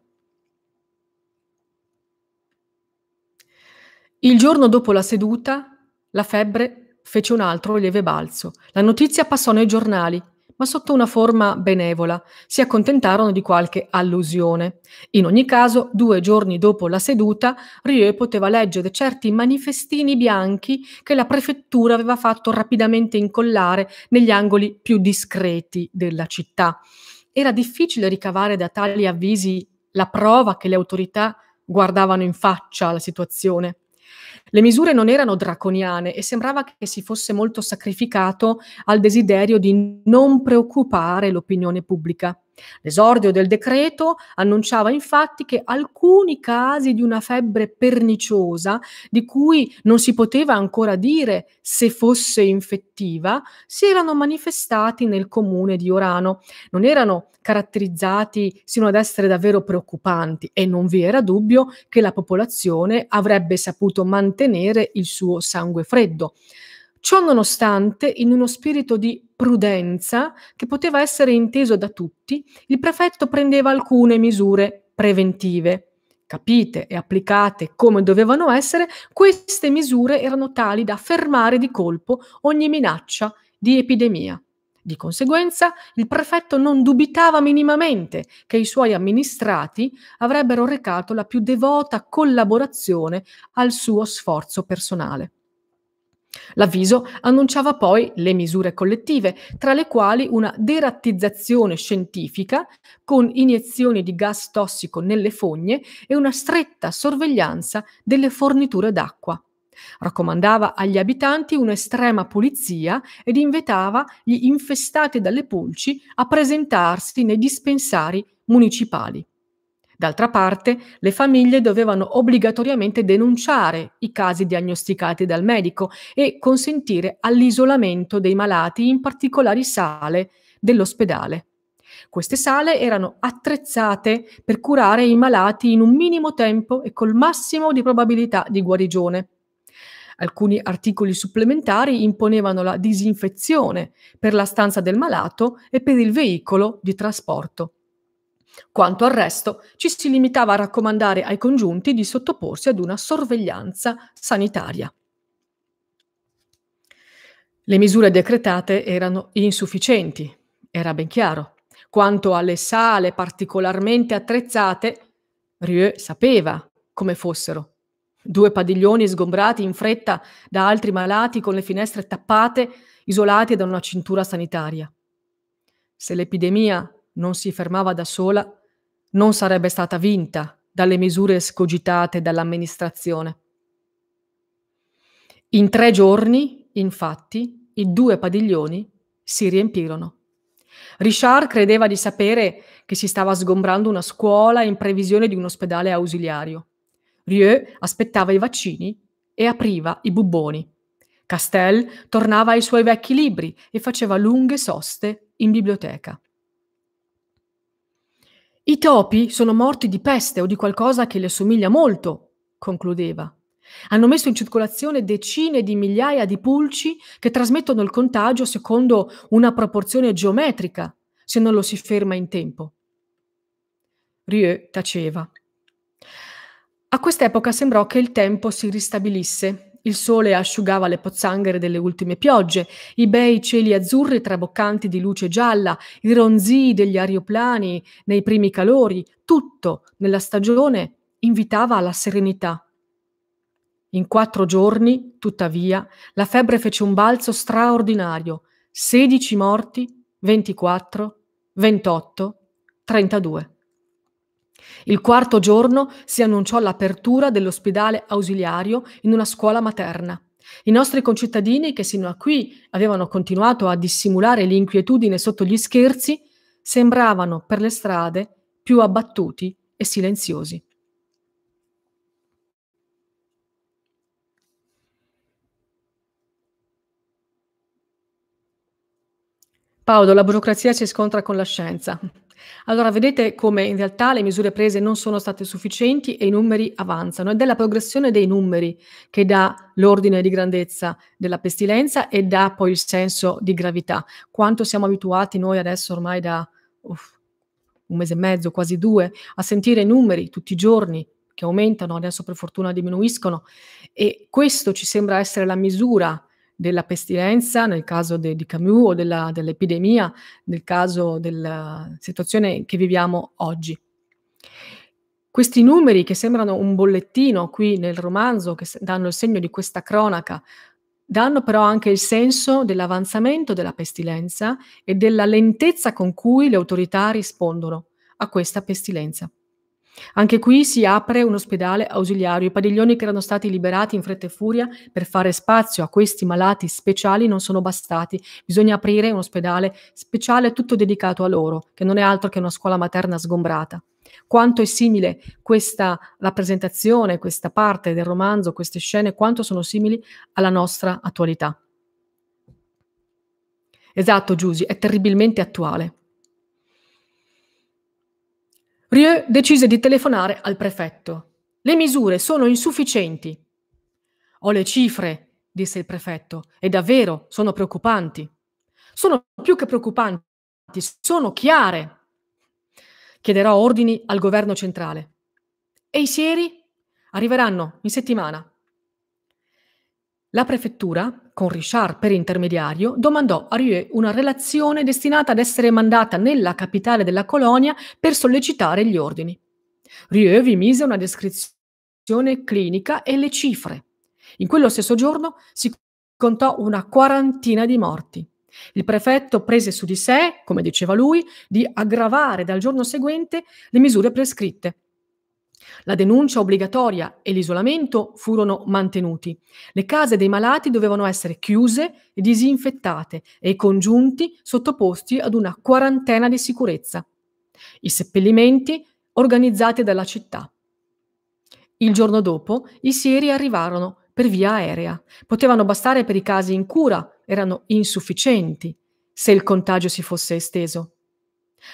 Il giorno dopo la seduta, la febbre fece un altro lieve balzo. La notizia passò nei giornali ma sotto una forma benevola. Si accontentarono di qualche allusione. In ogni caso, due giorni dopo la seduta, Rieu poteva leggere certi manifestini bianchi che la prefettura aveva fatto rapidamente incollare negli angoli più discreti della città. Era difficile ricavare da tali avvisi la prova che le autorità guardavano in faccia la situazione. Le misure non erano draconiane e sembrava che si fosse molto sacrificato al desiderio di non preoccupare l'opinione pubblica. L'esordio del decreto annunciava infatti che alcuni casi di una febbre perniciosa, di cui non si poteva ancora dire se fosse infettiva, si erano manifestati nel comune di Orano. Non erano caratterizzati sino ad essere davvero preoccupanti e non vi era dubbio che la popolazione avrebbe saputo mantenere il suo sangue freddo. Ciò nonostante, in uno spirito di prudenza che poteva essere inteso da tutti, il prefetto prendeva alcune misure preventive. Capite e applicate come dovevano essere, queste misure erano tali da fermare di colpo ogni minaccia di epidemia. Di conseguenza, il prefetto non dubitava minimamente che i suoi amministrati avrebbero recato la più devota collaborazione al suo sforzo personale. L'avviso annunciava poi le misure collettive, tra le quali una derattizzazione scientifica con iniezioni di gas tossico nelle fogne e una stretta sorveglianza delle forniture d'acqua. Raccomandava agli abitanti un'estrema pulizia ed invitava gli infestati dalle pulci a presentarsi nei dispensari municipali. D'altra parte, le famiglie dovevano obbligatoriamente denunciare i casi diagnosticati dal medico e consentire all'isolamento dei malati in particolari sale dell'ospedale. Queste sale erano attrezzate per curare i malati in un minimo tempo e col massimo di probabilità di guarigione. Alcuni articoli supplementari imponevano la disinfezione per la stanza del malato e per il veicolo di trasporto. Quanto al resto, ci si limitava a raccomandare ai congiunti di sottoporsi ad una sorveglianza sanitaria. Le misure decretate erano insufficienti, era ben chiaro. Quanto alle sale particolarmente attrezzate, Rieu sapeva come fossero. Due padiglioni sgombrati in fretta da altri malati con le finestre tappate, isolati da una cintura sanitaria. Se l'epidemia non si fermava da sola, non sarebbe stata vinta dalle misure escogitate dall'amministrazione. In tre giorni, infatti, i due padiglioni si riempirono. Richard credeva di sapere che si stava sgombrando una scuola in previsione di un ospedale ausiliario. Rieu aspettava i vaccini e apriva i bubboni. Castel tornava ai suoi vecchi libri e faceva lunghe soste in biblioteca. I topi sono morti di peste o di qualcosa che le somiglia molto, concludeva. Hanno messo in circolazione decine di migliaia di pulci che trasmettono il contagio secondo una proporzione geometrica, se non lo si ferma in tempo. Rieu taceva. A quest'epoca sembrò che il tempo si ristabilisse il sole asciugava le pozzanghere delle ultime piogge, i bei cieli azzurri traboccanti di luce gialla, i ronzii degli aeroplani nei primi calori, tutto nella stagione invitava alla serenità. In quattro giorni, tuttavia, la febbre fece un balzo straordinario. 16 morti, 24, 28, 32. Il quarto giorno si annunciò l'apertura dell'ospedale ausiliario in una scuola materna. I nostri concittadini, che sino a qui avevano continuato a dissimulare l'inquietudine sotto gli scherzi, sembravano per le strade più abbattuti e silenziosi. Paolo, la burocrazia si scontra con la scienza. Allora vedete come in realtà le misure prese non sono state sufficienti e i numeri avanzano ed è la progressione dei numeri che dà l'ordine di grandezza della pestilenza e dà poi il senso di gravità. Quanto siamo abituati noi adesso ormai da uff, un mese e mezzo, quasi due, a sentire i numeri tutti i giorni che aumentano, adesso per fortuna diminuiscono e questo ci sembra essere la misura della pestilenza, nel caso de, di Camus, o dell'epidemia, nel caso della situazione che viviamo oggi. Questi numeri che sembrano un bollettino qui nel romanzo, che danno il segno di questa cronaca, danno però anche il senso dell'avanzamento della pestilenza e della lentezza con cui le autorità rispondono a questa pestilenza. Anche qui si apre un ospedale ausiliario. I padiglioni che erano stati liberati in fretta e furia per fare spazio a questi malati speciali non sono bastati. Bisogna aprire un ospedale speciale tutto dedicato a loro, che non è altro che una scuola materna sgombrata. Quanto è simile questa rappresentazione, questa parte del romanzo, queste scene, quanto sono simili alla nostra attualità. Esatto, Giusy, è terribilmente attuale. Rieu decise di telefonare al prefetto. Le misure sono insufficienti. Ho le cifre, disse il prefetto, e davvero sono preoccupanti. Sono più che preoccupanti, sono chiare. Chiederò ordini al governo centrale. E i sieri? Arriveranno in settimana. La prefettura, con Richard per intermediario, domandò a Rieu una relazione destinata ad essere mandata nella capitale della colonia per sollecitare gli ordini. Rieu vi mise una descrizione clinica e le cifre. In quello stesso giorno si contò una quarantina di morti. Il prefetto prese su di sé, come diceva lui, di aggravare dal giorno seguente le misure prescritte la denuncia obbligatoria e l'isolamento furono mantenuti. Le case dei malati dovevano essere chiuse e disinfettate e i congiunti sottoposti ad una quarantena di sicurezza. I seppellimenti organizzati dalla città. Il giorno dopo i sieri arrivarono per via aerea. Potevano bastare per i casi in cura, erano insufficienti se il contagio si fosse esteso.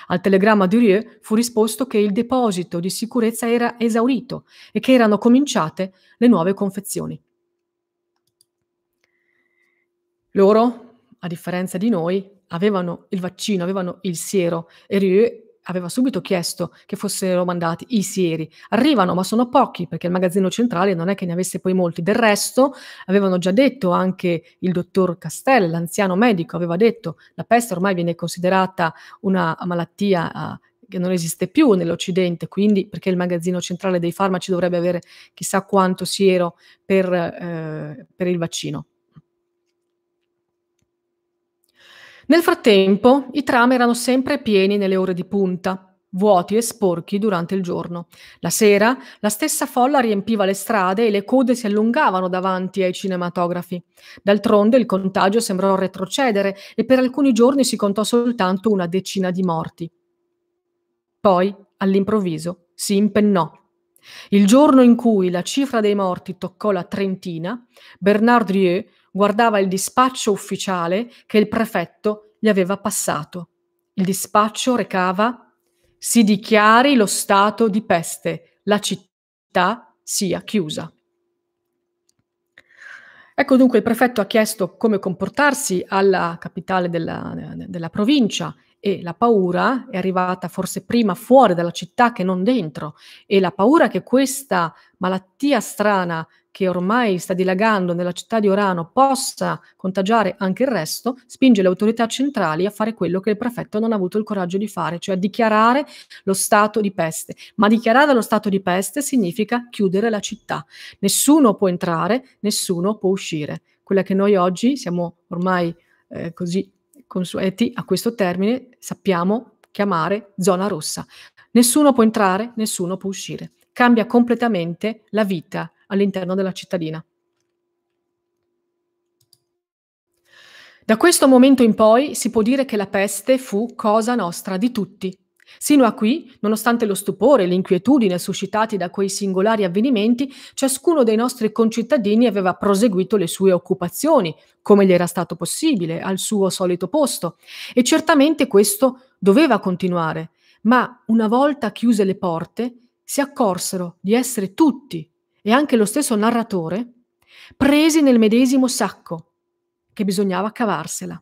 Al telegramma di Rieu fu risposto che il deposito di sicurezza era esaurito e che erano cominciate le nuove confezioni. Loro, a differenza di noi, avevano il vaccino, avevano il siero e Rieu aveva subito chiesto che fossero mandati i sieri. Arrivano, ma sono pochi perché il magazzino centrale non è che ne avesse poi molti. Del resto, avevano già detto anche il dottor Castell, l'anziano medico, aveva detto che la peste ormai viene considerata una malattia uh, che non esiste più nell'Occidente, quindi perché il magazzino centrale dei farmaci dovrebbe avere chissà quanto siero per, eh, per il vaccino. Nel frattempo, i tram erano sempre pieni nelle ore di punta, vuoti e sporchi durante il giorno. La sera, la stessa folla riempiva le strade e le code si allungavano davanti ai cinematografi. D'altronde il contagio sembrò retrocedere e per alcuni giorni si contò soltanto una decina di morti. Poi, all'improvviso, si impennò. Il giorno in cui la cifra dei morti toccò la trentina, Bernard Rieu guardava il dispaccio ufficiale che il prefetto gli aveva passato. Il dispaccio recava si dichiari lo stato di peste, la città sia chiusa. Ecco dunque il prefetto ha chiesto come comportarsi alla capitale della, della provincia e la paura è arrivata forse prima fuori dalla città che non dentro e la paura che questa malattia strana che ormai sta dilagando nella città di Orano possa contagiare anche il resto, spinge le autorità centrali a fare quello che il prefetto non ha avuto il coraggio di fare, cioè a dichiarare lo stato di peste. Ma dichiarare lo stato di peste significa chiudere la città. Nessuno può entrare, nessuno può uscire. Quella che noi oggi siamo ormai eh, così consueti a questo termine sappiamo chiamare zona rossa. Nessuno può entrare, nessuno può uscire. Cambia completamente la vita all'interno della cittadina. Da questo momento in poi si può dire che la peste fu cosa nostra di tutti, Sino a qui, nonostante lo stupore e l'inquietudine suscitati da quei singolari avvenimenti, ciascuno dei nostri concittadini aveva proseguito le sue occupazioni, come gli era stato possibile, al suo solito posto, e certamente questo doveva continuare, ma una volta chiuse le porte, si accorsero di essere tutti, e anche lo stesso narratore, presi nel medesimo sacco, che bisognava cavarsela.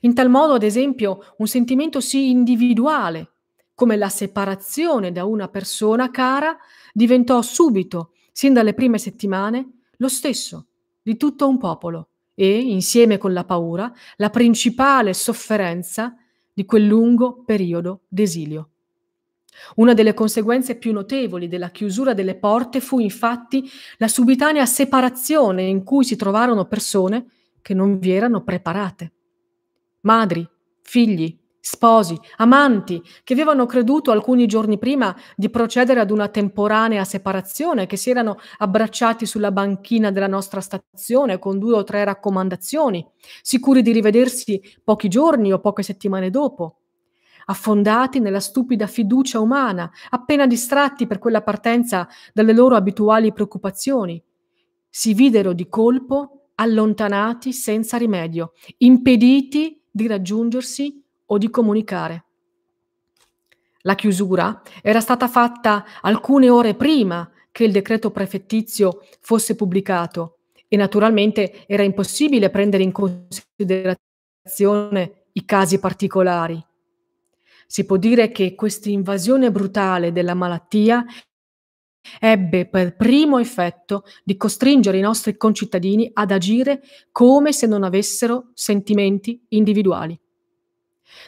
In tal modo, ad esempio, un sentimento sì individuale come la separazione da una persona cara, diventò subito, sin dalle prime settimane, lo stesso di tutto un popolo e, insieme con la paura, la principale sofferenza di quel lungo periodo d'esilio. Una delle conseguenze più notevoli della chiusura delle porte fu infatti la subitanea separazione in cui si trovarono persone che non vi erano preparate. Madri, figli, sposi, amanti, che avevano creduto alcuni giorni prima di procedere ad una temporanea separazione, che si erano abbracciati sulla banchina della nostra stazione con due o tre raccomandazioni, sicuri di rivedersi pochi giorni o poche settimane dopo, affondati nella stupida fiducia umana, appena distratti per quella partenza dalle loro abituali preoccupazioni. Si videro di colpo allontanati senza rimedio, impediti di raggiungersi o di comunicare. La chiusura era stata fatta alcune ore prima che il decreto prefettizio fosse pubblicato e naturalmente era impossibile prendere in considerazione i casi particolari. Si può dire che questa invasione brutale della malattia ebbe per primo effetto di costringere i nostri concittadini ad agire come se non avessero sentimenti individuali.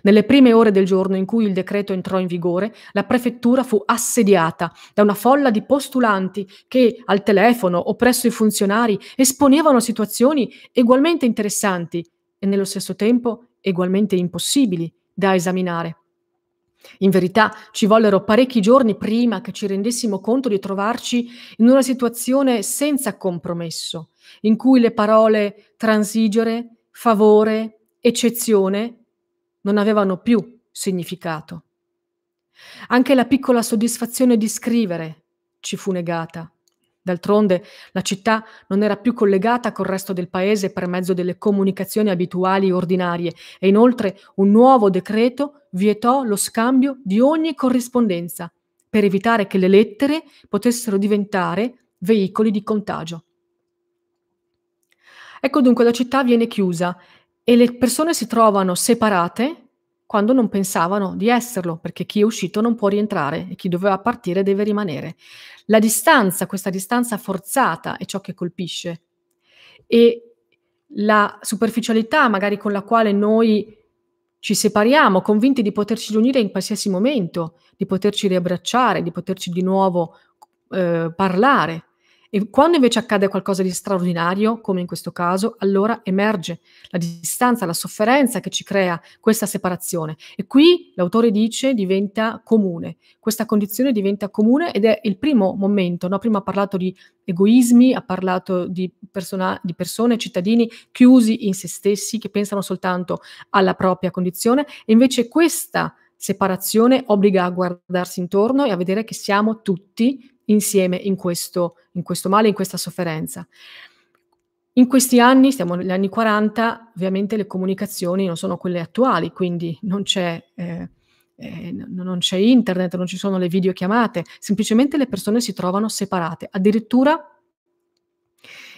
Nelle prime ore del giorno in cui il decreto entrò in vigore, la prefettura fu assediata da una folla di postulanti che, al telefono o presso i funzionari, esponevano situazioni ugualmente interessanti e nello stesso tempo ugualmente impossibili da esaminare. In verità ci vollero parecchi giorni prima che ci rendessimo conto di trovarci in una situazione senza compromesso, in cui le parole transigere, favore, eccezione non avevano più significato. Anche la piccola soddisfazione di scrivere ci fu negata. D'altronde la città non era più collegata col resto del paese per mezzo delle comunicazioni abituali e ordinarie e inoltre un nuovo decreto vietò lo scambio di ogni corrispondenza per evitare che le lettere potessero diventare veicoli di contagio. Ecco dunque la città viene chiusa e le persone si trovano separate quando non pensavano di esserlo, perché chi è uscito non può rientrare e chi doveva partire deve rimanere. La distanza, questa distanza forzata è ciò che colpisce e la superficialità magari con la quale noi ci separiamo, convinti di poterci riunire in qualsiasi momento, di poterci riabbracciare, di poterci di nuovo eh, parlare, e quando invece accade qualcosa di straordinario, come in questo caso, allora emerge la distanza, la sofferenza che ci crea questa separazione. E qui l'autore dice diventa comune, questa condizione diventa comune ed è il primo momento, no? prima ha parlato di egoismi, ha parlato di, persona- di persone, cittadini chiusi in se stessi, che pensano soltanto alla propria condizione, e invece questa separazione obbliga a guardarsi intorno e a vedere che siamo tutti insieme in questo, in questo male, in questa sofferenza. In questi anni, siamo negli anni 40, ovviamente le comunicazioni non sono quelle attuali, quindi non c'è, eh, eh, non c'è internet, non ci sono le videochiamate, semplicemente le persone si trovano separate. Addirittura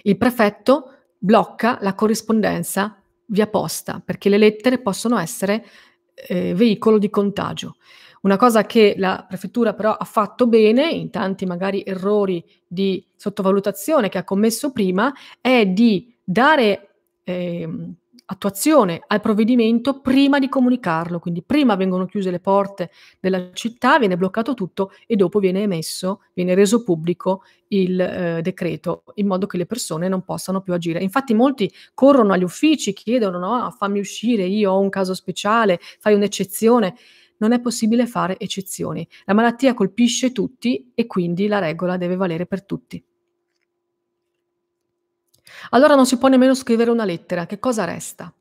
il prefetto blocca la corrispondenza via posta, perché le lettere possono essere eh, veicolo di contagio. Una cosa che la prefettura però ha fatto bene, in tanti magari errori di sottovalutazione che ha commesso prima, è di dare eh, attuazione al provvedimento prima di comunicarlo, quindi prima vengono chiuse le porte della città, viene bloccato tutto e dopo viene emesso, viene reso pubblico il eh, decreto in modo che le persone non possano più agire. Infatti molti corrono agli uffici, chiedono no, ah, fammi uscire, io ho un caso speciale, fai un'eccezione non è possibile fare eccezioni. La malattia colpisce tutti e quindi la regola deve valere per tutti. Allora non si può nemmeno scrivere una lettera. Che cosa resta?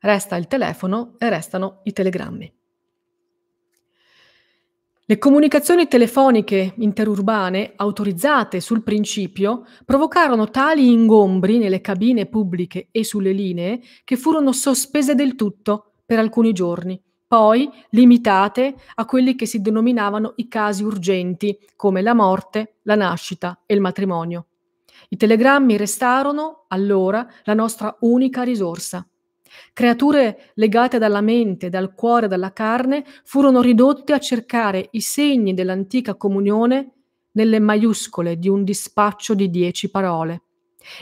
Resta il telefono e restano i telegrammi. Le comunicazioni telefoniche interurbane autorizzate sul principio provocarono tali ingombri nelle cabine pubbliche e sulle linee che furono sospese del tutto per alcuni giorni poi limitate a quelli che si denominavano i casi urgenti, come la morte, la nascita e il matrimonio. I telegrammi restarono, allora, la nostra unica risorsa. Creature legate dalla mente, dal cuore, dalla carne, furono ridotte a cercare i segni dell'antica comunione nelle maiuscole di un dispaccio di dieci parole.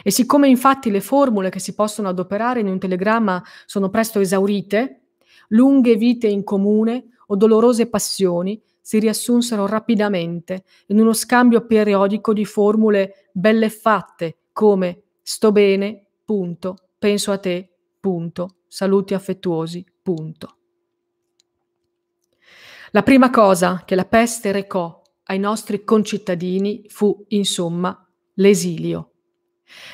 E siccome infatti le formule che si possono adoperare in un telegramma sono presto esaurite, lunghe vite in comune o dolorose passioni si riassunsero rapidamente in uno scambio periodico di formule belle fatte come sto bene, punto, penso a te, punto, saluti affettuosi, punto. La prima cosa che la peste recò ai nostri concittadini fu, insomma, l'esilio.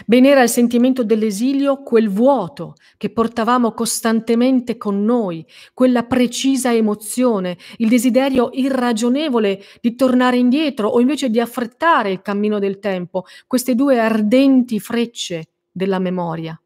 Ben era il sentimento dell'esilio quel vuoto che portavamo costantemente con noi, quella precisa emozione, il desiderio irragionevole di tornare indietro o invece di affrettare il cammino del tempo, queste due ardenti frecce della memoria.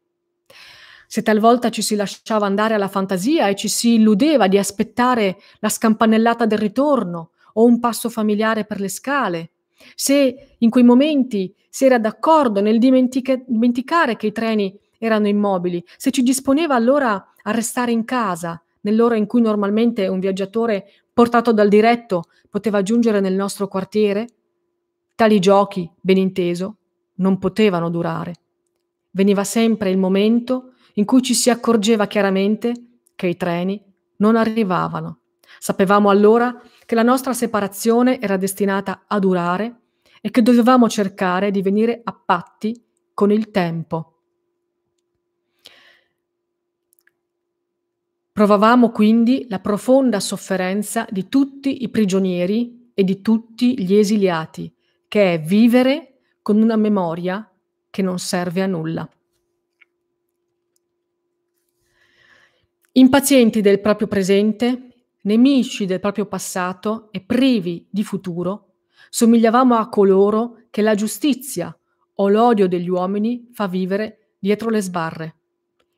Se talvolta ci si lasciava andare alla fantasia e ci si illudeva di aspettare la scampanellata del ritorno o un passo familiare per le scale, se in quei momenti si era d'accordo nel dimentica- dimenticare che i treni erano immobili, se ci disponeva allora a restare in casa, nell'ora in cui normalmente un viaggiatore portato dal diretto poteva giungere nel nostro quartiere? Tali giochi, ben inteso, non potevano durare. Veniva sempre il momento in cui ci si accorgeva chiaramente che i treni non arrivavano. Sapevamo allora che la nostra separazione era destinata a durare e che dovevamo cercare di venire a patti con il tempo. Provavamo quindi la profonda sofferenza di tutti i prigionieri e di tutti gli esiliati, che è vivere con una memoria che non serve a nulla. Impazienti del proprio presente, nemici del proprio passato e privi di futuro, somigliavamo a coloro che la giustizia o l'odio degli uomini fa vivere dietro le sbarre.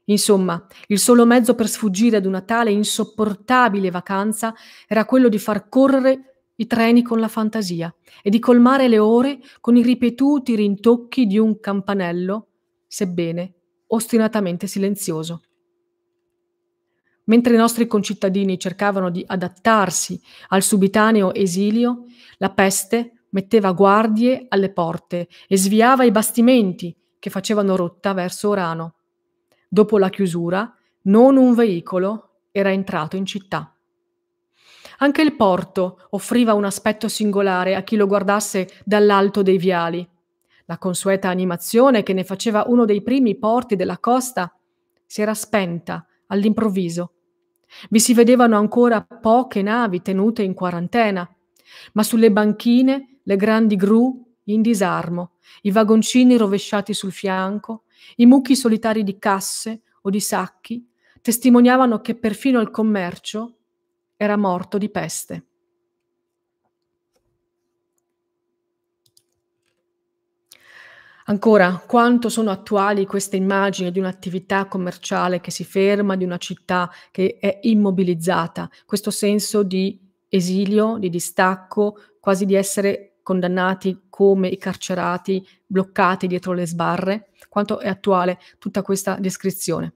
Insomma, il solo mezzo per sfuggire ad una tale insopportabile vacanza era quello di far correre i treni con la fantasia e di colmare le ore con i ripetuti rintocchi di un campanello, sebbene ostinatamente silenzioso. Mentre i nostri concittadini cercavano di adattarsi al subitaneo esilio, la peste metteva guardie alle porte e sviava i bastimenti che facevano rotta verso Orano. Dopo la chiusura, non un veicolo era entrato in città. Anche il porto offriva un aspetto singolare a chi lo guardasse dall'alto dei viali. La consueta animazione che ne faceva uno dei primi porti della costa si era spenta all'improvviso vi si vedevano ancora poche navi tenute in quarantena, ma sulle banchine le grandi gru in disarmo, i vagoncini rovesciati sul fianco, i mucchi solitari di casse o di sacchi testimoniavano che perfino il commercio era morto di peste. Ancora, quanto sono attuali queste immagini di un'attività commerciale che si ferma, di una città che è immobilizzata, questo senso di esilio, di distacco, quasi di essere condannati come i carcerati, bloccati dietro le sbarre? Quanto è attuale tutta questa descrizione?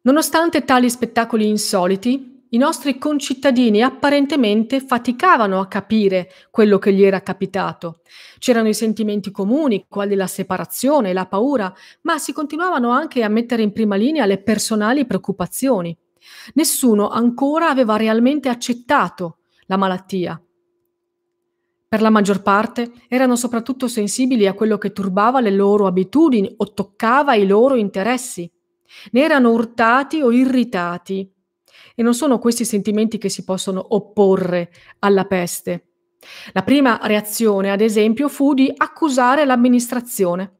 Nonostante tali spettacoli insoliti, i nostri concittadini apparentemente faticavano a capire quello che gli era capitato. C'erano i sentimenti comuni, quali la separazione, la paura, ma si continuavano anche a mettere in prima linea le personali preoccupazioni. Nessuno ancora aveva realmente accettato la malattia. Per la maggior parte erano soprattutto sensibili a quello che turbava le loro abitudini o toccava i loro interessi. Ne erano urtati o irritati e non sono questi sentimenti che si possono opporre alla peste. La prima reazione, ad esempio, fu di accusare l'amministrazione.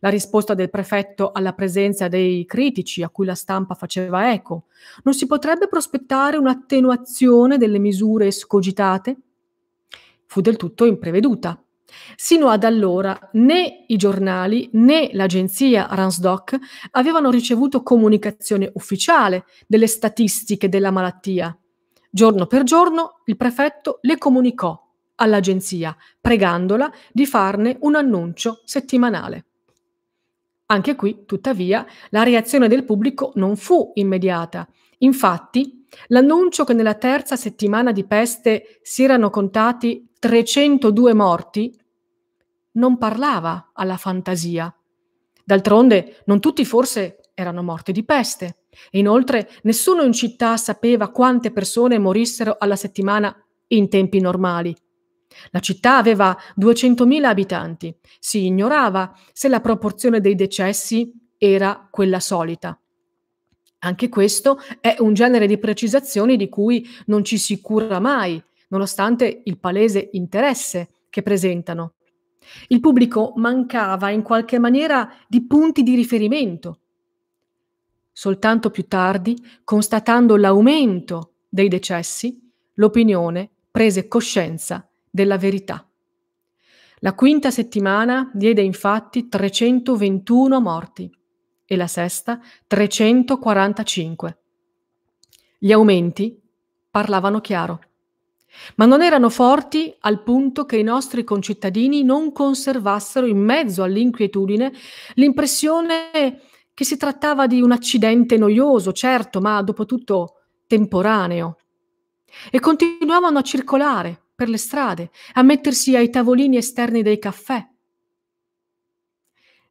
La risposta del prefetto alla presenza dei critici a cui la stampa faceva eco. Non si potrebbe prospettare un'attenuazione delle misure escogitate? Fu del tutto impreveduta. Sino ad allora né i giornali né l'agenzia Ransdoc avevano ricevuto comunicazione ufficiale delle statistiche della malattia. Giorno per giorno il prefetto le comunicò all'agenzia, pregandola di farne un annuncio settimanale. Anche qui, tuttavia, la reazione del pubblico non fu immediata. Infatti, l'annuncio che nella terza settimana di peste si erano contati 302 morti, non parlava alla fantasia. D'altronde non tutti forse erano morti di peste. E inoltre nessuno in città sapeva quante persone morissero alla settimana in tempi normali. La città aveva 200.000 abitanti. Si ignorava se la proporzione dei decessi era quella solita. Anche questo è un genere di precisazioni di cui non ci si cura mai nonostante il palese interesse che presentano. Il pubblico mancava in qualche maniera di punti di riferimento. Soltanto più tardi, constatando l'aumento dei decessi, l'opinione prese coscienza della verità. La quinta settimana diede infatti 321 morti e la sesta 345. Gli aumenti parlavano chiaro ma non erano forti al punto che i nostri concittadini non conservassero in mezzo all'inquietudine l'impressione che si trattava di un accidente noioso, certo, ma dopo tutto temporaneo. E continuavano a circolare per le strade, a mettersi ai tavolini esterni dei caffè,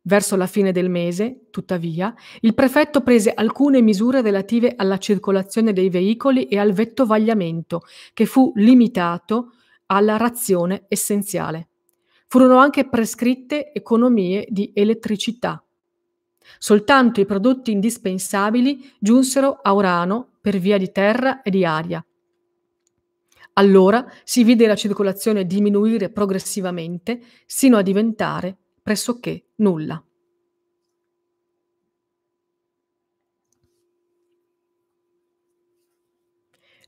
Verso la fine del mese, tuttavia, il prefetto prese alcune misure relative alla circolazione dei veicoli e al vettovagliamento, che fu limitato alla razione essenziale. Furono anche prescritte economie di elettricità. Soltanto i prodotti indispensabili giunsero a Urano per via di terra e di aria. Allora si vide la circolazione diminuire progressivamente sino a diventare pressoché nulla.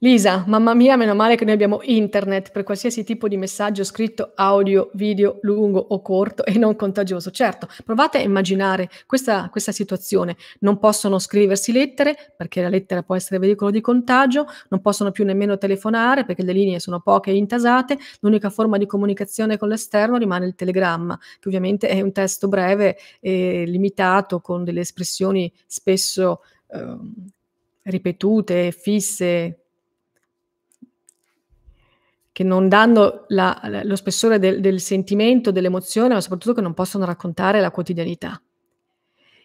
Lisa, mamma mia, meno male che noi abbiamo internet per qualsiasi tipo di messaggio scritto, audio, video, lungo o corto e non contagioso. Certo, provate a immaginare questa, questa situazione. Non possono scriversi lettere perché la lettera può essere veicolo di contagio, non possono più nemmeno telefonare perché le linee sono poche e intasate, l'unica forma di comunicazione con l'esterno rimane il telegramma, che ovviamente è un testo breve e limitato con delle espressioni spesso... Eh, ripetute, fisse, che non danno la, lo spessore del, del sentimento, dell'emozione, ma soprattutto che non possono raccontare la quotidianità.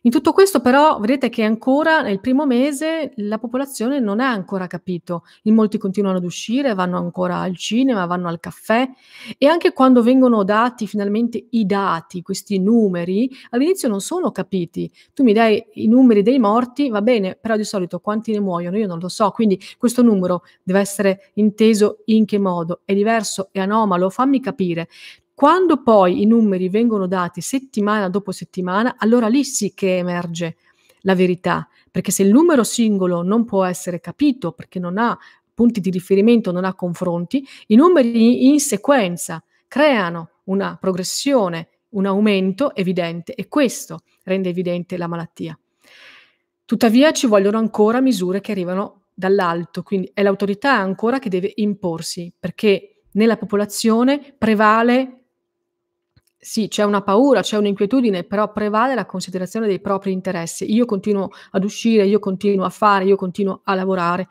In tutto questo però vedete che ancora nel primo mese la popolazione non ha ancora capito, in molti continuano ad uscire, vanno ancora al cinema, vanno al caffè e anche quando vengono dati finalmente i dati, questi numeri, all'inizio non sono capiti. Tu mi dai i numeri dei morti, va bene, però di solito quanti ne muoiono io non lo so, quindi questo numero deve essere inteso in che modo, è diverso, è anomalo, fammi capire. Quando poi i numeri vengono dati settimana dopo settimana, allora lì sì che emerge la verità, perché se il numero singolo non può essere capito perché non ha punti di riferimento, non ha confronti, i numeri in sequenza creano una progressione, un aumento evidente e questo rende evidente la malattia. Tuttavia ci vogliono ancora misure che arrivano dall'alto, quindi è l'autorità ancora che deve imporsi, perché nella popolazione prevale sì, c'è una paura, c'è un'inquietudine, però prevale la considerazione dei propri interessi. Io continuo ad uscire, io continuo a fare, io continuo a lavorare.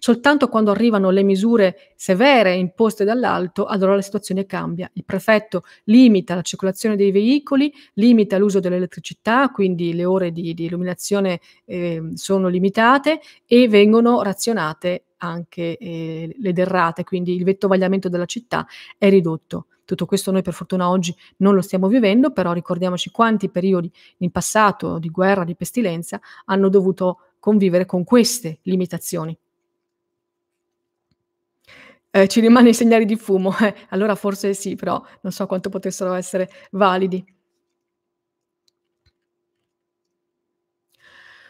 Soltanto quando arrivano le misure severe imposte dall'alto, allora la situazione cambia. Il prefetto limita la circolazione dei veicoli, limita l'uso dell'elettricità, quindi le ore di, di illuminazione eh, sono limitate e vengono razionate anche eh, le derrate, quindi il vettovagliamento della città è ridotto. Tutto questo noi per fortuna oggi non lo stiamo vivendo, però ricordiamoci quanti periodi in passato di guerra, di pestilenza hanno dovuto convivere con queste limitazioni. Eh, ci rimane i segnali di fumo, eh, allora forse sì, però non so quanto potessero essere validi.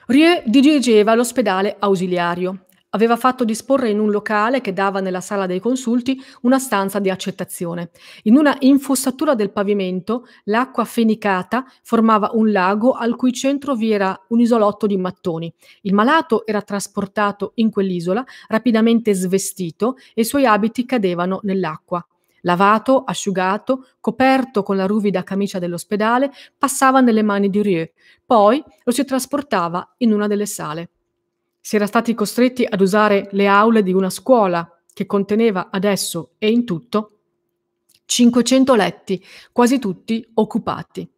Rie dirigeva l'ospedale ausiliario aveva fatto disporre in un locale che dava nella sala dei consulti una stanza di accettazione. In una infossatura del pavimento, l'acqua fenicata formava un lago al cui centro vi era un isolotto di mattoni. Il malato era trasportato in quell'isola, rapidamente svestito, e i suoi abiti cadevano nell'acqua. Lavato, asciugato, coperto con la ruvida camicia dell'ospedale, passava nelle mani di Rieu, poi lo si trasportava in una delle sale si era stati costretti ad usare le aule di una scuola che conteneva adesso e in tutto 500 letti, quasi tutti occupati.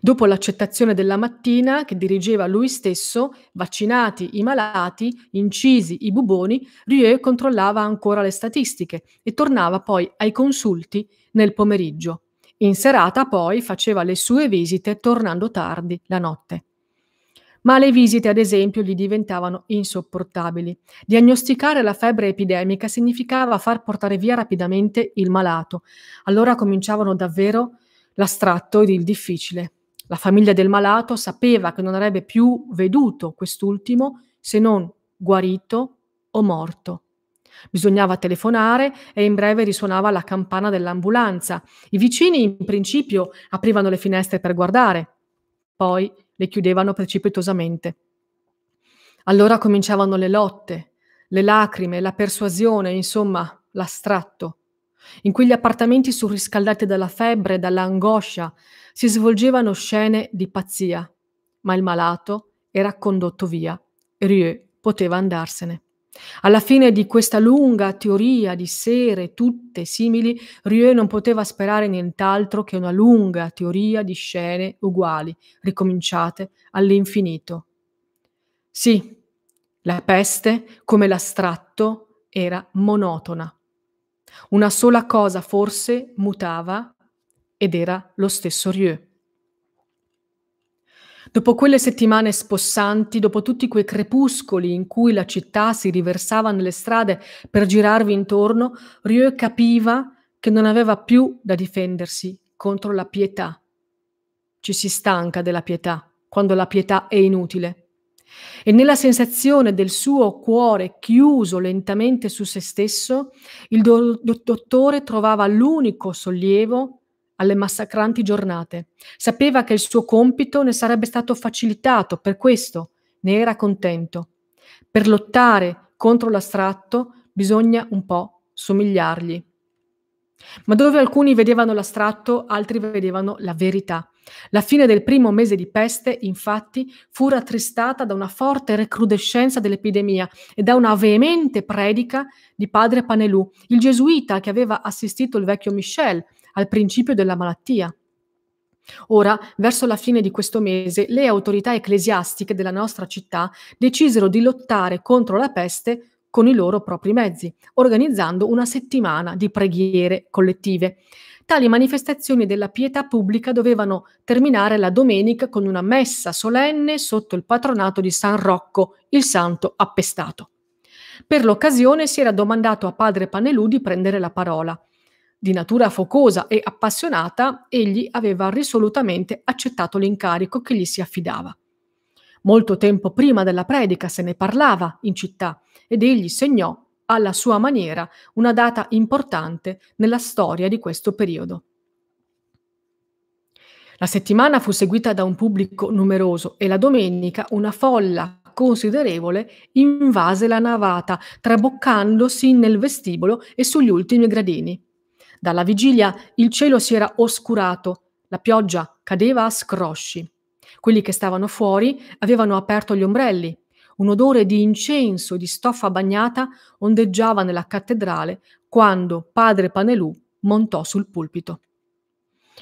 Dopo l'accettazione della mattina, che dirigeva lui stesso, vaccinati i malati, incisi i buboni, Rieu controllava ancora le statistiche e tornava poi ai consulti nel pomeriggio. In serata poi faceva le sue visite tornando tardi la notte ma le visite, ad esempio, gli diventavano insopportabili. Diagnosticare la febbre epidemica significava far portare via rapidamente il malato. Allora cominciavano davvero l'astratto ed il difficile. La famiglia del malato sapeva che non avrebbe più veduto quest'ultimo se non guarito o morto. Bisognava telefonare e in breve risuonava la campana dell'ambulanza. I vicini in principio aprivano le finestre per guardare, poi le chiudevano precipitosamente. Allora cominciavano le lotte, le lacrime, la persuasione, insomma, l'astratto. In quegli appartamenti surriscaldati dalla febbre, dall'angoscia, si svolgevano scene di pazzia, ma il malato era condotto via. Rieu poteva andarsene. Alla fine di questa lunga teoria di sere tutte simili, Rieu non poteva sperare nient'altro che una lunga teoria di scene uguali, ricominciate all'infinito. Sì, la peste, come l'astratto, era monotona. Una sola cosa forse mutava ed era lo stesso Rieu. Dopo quelle settimane spossanti, dopo tutti quei crepuscoli in cui la città si riversava nelle strade per girarvi intorno, Rieu capiva che non aveva più da difendersi contro la pietà. Ci si stanca della pietà quando la pietà è inutile. E nella sensazione del suo cuore chiuso lentamente su se stesso, il do- dottore trovava l'unico sollievo alle massacranti giornate. Sapeva che il suo compito ne sarebbe stato facilitato, per questo ne era contento. Per lottare contro l'astratto bisogna un po' somigliargli. Ma dove alcuni vedevano l'astratto, altri vedevano la verità. La fine del primo mese di peste, infatti, fu rattristata da una forte recrudescenza dell'epidemia e da una veemente predica di padre Panelù, il gesuita che aveva assistito il vecchio Michel al principio della malattia. Ora, verso la fine di questo mese, le autorità ecclesiastiche della nostra città decisero di lottare contro la peste con i loro propri mezzi, organizzando una settimana di preghiere collettive. Tali manifestazioni della pietà pubblica dovevano terminare la domenica con una messa solenne sotto il patronato di San Rocco, il santo appestato. Per l'occasione si era domandato a padre Panelù di prendere la parola di natura focosa e appassionata, egli aveva risolutamente accettato l'incarico che gli si affidava. Molto tempo prima della predica se ne parlava in città ed egli segnò alla sua maniera una data importante nella storia di questo periodo. La settimana fu seguita da un pubblico numeroso e la domenica una folla considerevole invase la navata, traboccandosi nel vestibolo e sugli ultimi gradini. Dalla vigilia il cielo si era oscurato, la pioggia cadeva a scrosci. Quelli che stavano fuori avevano aperto gli ombrelli. Un odore di incenso e di stoffa bagnata ondeggiava nella cattedrale quando padre Panelù montò sul pulpito.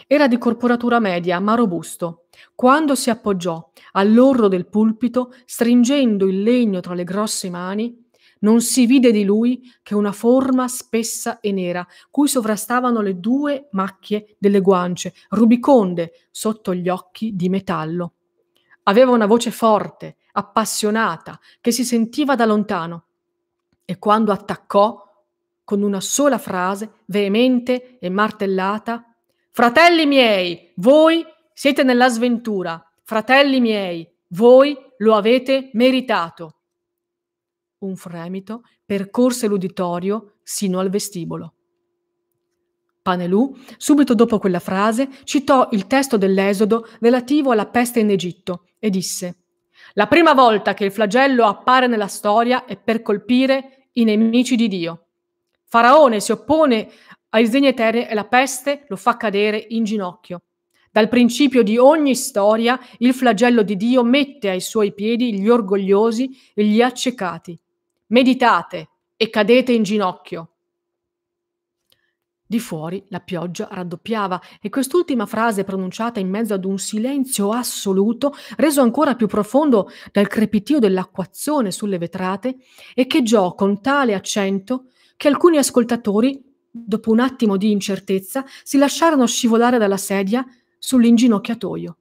Era di corporatura media, ma robusto. Quando si appoggiò all'orlo del pulpito, stringendo il legno tra le grosse mani, non si vide di lui che una forma spessa e nera, cui sovrastavano le due macchie delle guance, rubiconde sotto gli occhi di metallo. Aveva una voce forte, appassionata, che si sentiva da lontano. E quando attaccò, con una sola frase, veemente e martellata, Fratelli miei, voi siete nella sventura. Fratelli miei, voi lo avete meritato. Un fremito percorse l'uditorio sino al vestibolo. Panelù, subito dopo quella frase, citò il testo dell'Esodo relativo alla peste in Egitto e disse: La prima volta che il flagello appare nella storia è per colpire i nemici di Dio. Faraone si oppone ai disegni eterni e la peste lo fa cadere in ginocchio. Dal principio di ogni storia, il flagello di Dio mette ai suoi piedi gli orgogliosi e gli accecati meditate e cadete in ginocchio. Di fuori la pioggia raddoppiava e quest'ultima frase pronunciata in mezzo ad un silenzio assoluto, reso ancora più profondo dal crepitio dell'acquazzone sulle vetrate, echeggiò con tale accento che alcuni ascoltatori, dopo un attimo di incertezza, si lasciarono scivolare dalla sedia sull'inginocchiatoio.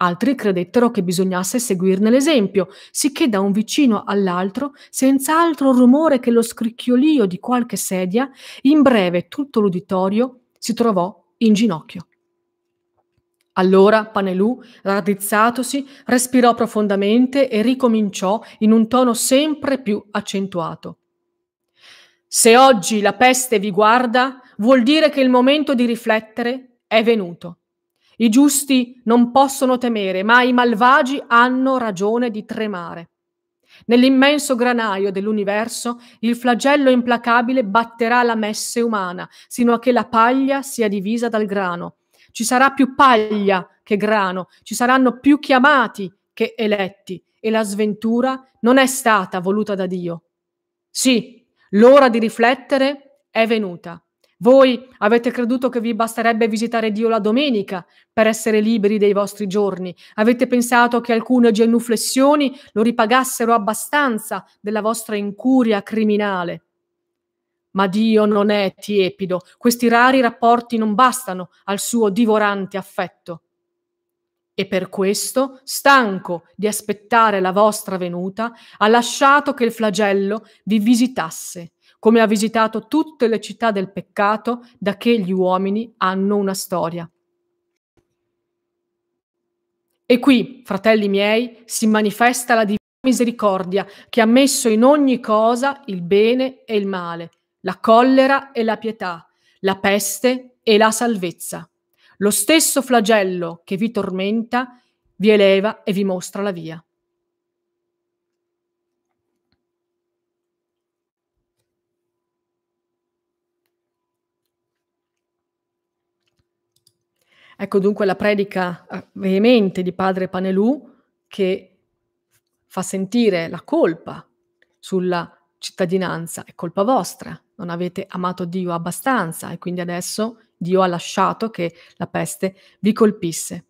Altri credettero che bisognasse seguirne l'esempio, sicché da un vicino all'altro, senza altro rumore che lo scricchiolio di qualche sedia, in breve tutto l'uditorio si trovò in ginocchio. Allora Panelù, raddrizzatosi, respirò profondamente e ricominciò in un tono sempre più accentuato. Se oggi la peste vi guarda, vuol dire che il momento di riflettere è venuto. I giusti non possono temere, ma i malvagi hanno ragione di tremare. Nell'immenso granaio dell'universo il flagello implacabile batterà la messe umana, sino a che la paglia sia divisa dal grano. Ci sarà più paglia che grano, ci saranno più chiamati che eletti, e la sventura non è stata voluta da Dio. Sì, l'ora di riflettere è venuta. Voi avete creduto che vi basterebbe visitare Dio la domenica per essere liberi dei vostri giorni. Avete pensato che alcune genuflessioni lo ripagassero abbastanza della vostra incuria criminale. Ma Dio non è tiepido. Questi rari rapporti non bastano al suo divorante affetto. E per questo, stanco di aspettare la vostra venuta, ha lasciato che il flagello vi visitasse come ha visitato tutte le città del peccato da che gli uomini hanno una storia. E qui, fratelli miei, si manifesta la divina misericordia che ha messo in ogni cosa il bene e il male, la collera e la pietà, la peste e la salvezza. Lo stesso flagello che vi tormenta vi eleva e vi mostra la via. Ecco dunque la predica eh, veemente di padre Panelù che fa sentire la colpa sulla cittadinanza, è colpa vostra, non avete amato Dio abbastanza e quindi adesso Dio ha lasciato che la peste vi colpisse.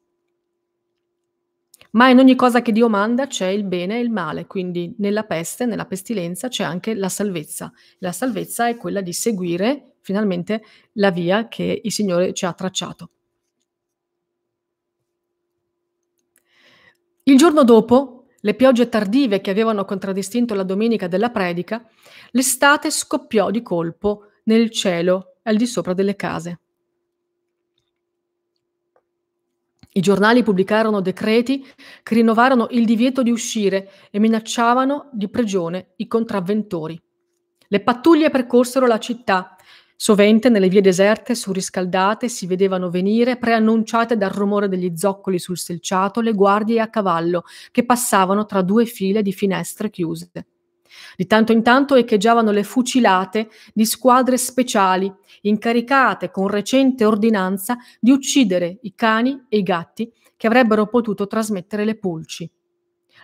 Ma in ogni cosa che Dio manda c'è il bene e il male, quindi nella peste, nella pestilenza c'è anche la salvezza. La salvezza è quella di seguire finalmente la via che il Signore ci ha tracciato. Il giorno dopo, le piogge tardive che avevano contraddistinto la domenica della predica, l'estate scoppiò di colpo nel cielo al di sopra delle case. I giornali pubblicarono decreti che rinnovarono il divieto di uscire e minacciavano di prigione i contravventori. Le pattuglie percorsero la città Sovente nelle vie deserte, surriscaldate, si vedevano venire, preannunciate dal rumore degli zoccoli sul selciato, le guardie a cavallo che passavano tra due file di finestre chiuse. Di tanto in tanto echeggiavano le fucilate di squadre speciali, incaricate con recente ordinanza di uccidere i cani e i gatti che avrebbero potuto trasmettere le pulci.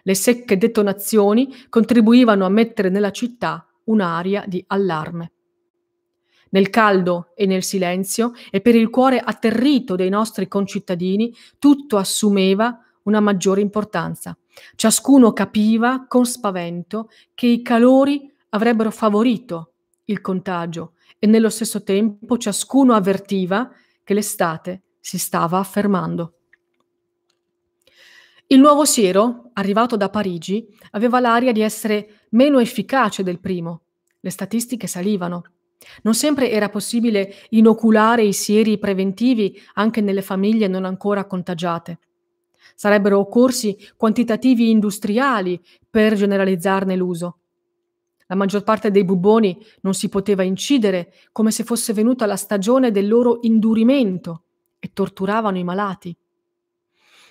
Le secche detonazioni contribuivano a mettere nella città un'aria di allarme nel caldo e nel silenzio, e per il cuore atterrito dei nostri concittadini, tutto assumeva una maggiore importanza. Ciascuno capiva con spavento che i calori avrebbero favorito il contagio e nello stesso tempo ciascuno avvertiva che l'estate si stava affermando. Il nuovo siero, arrivato da Parigi, aveva l'aria di essere meno efficace del primo. Le statistiche salivano. Non sempre era possibile inoculare i sieri preventivi anche nelle famiglie non ancora contagiate. Sarebbero occorsi quantitativi industriali per generalizzarne l'uso. La maggior parte dei buboni non si poteva incidere come se fosse venuta la stagione del loro indurimento e torturavano i malati.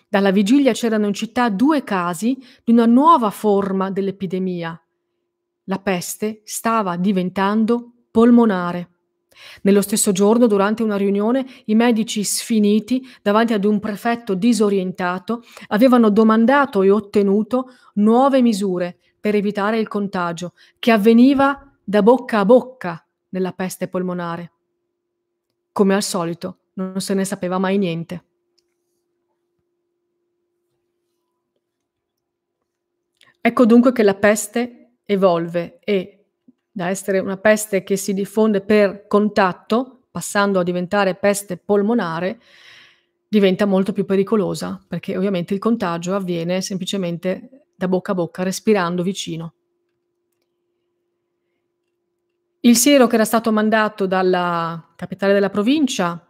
Dalla vigilia c'erano in città due casi di una nuova forma dell'epidemia. La peste stava diventando polmonare. Nello stesso giorno, durante una riunione, i medici sfiniti, davanti ad un prefetto disorientato, avevano domandato e ottenuto nuove misure per evitare il contagio, che avveniva da bocca a bocca nella peste polmonare. Come al solito, non se ne sapeva mai niente. Ecco dunque che la peste evolve e, da essere una peste che si diffonde per contatto, passando a diventare peste polmonare, diventa molto più pericolosa, perché ovviamente il contagio avviene semplicemente da bocca a bocca, respirando vicino. Il siero che era stato mandato dalla capitale della provincia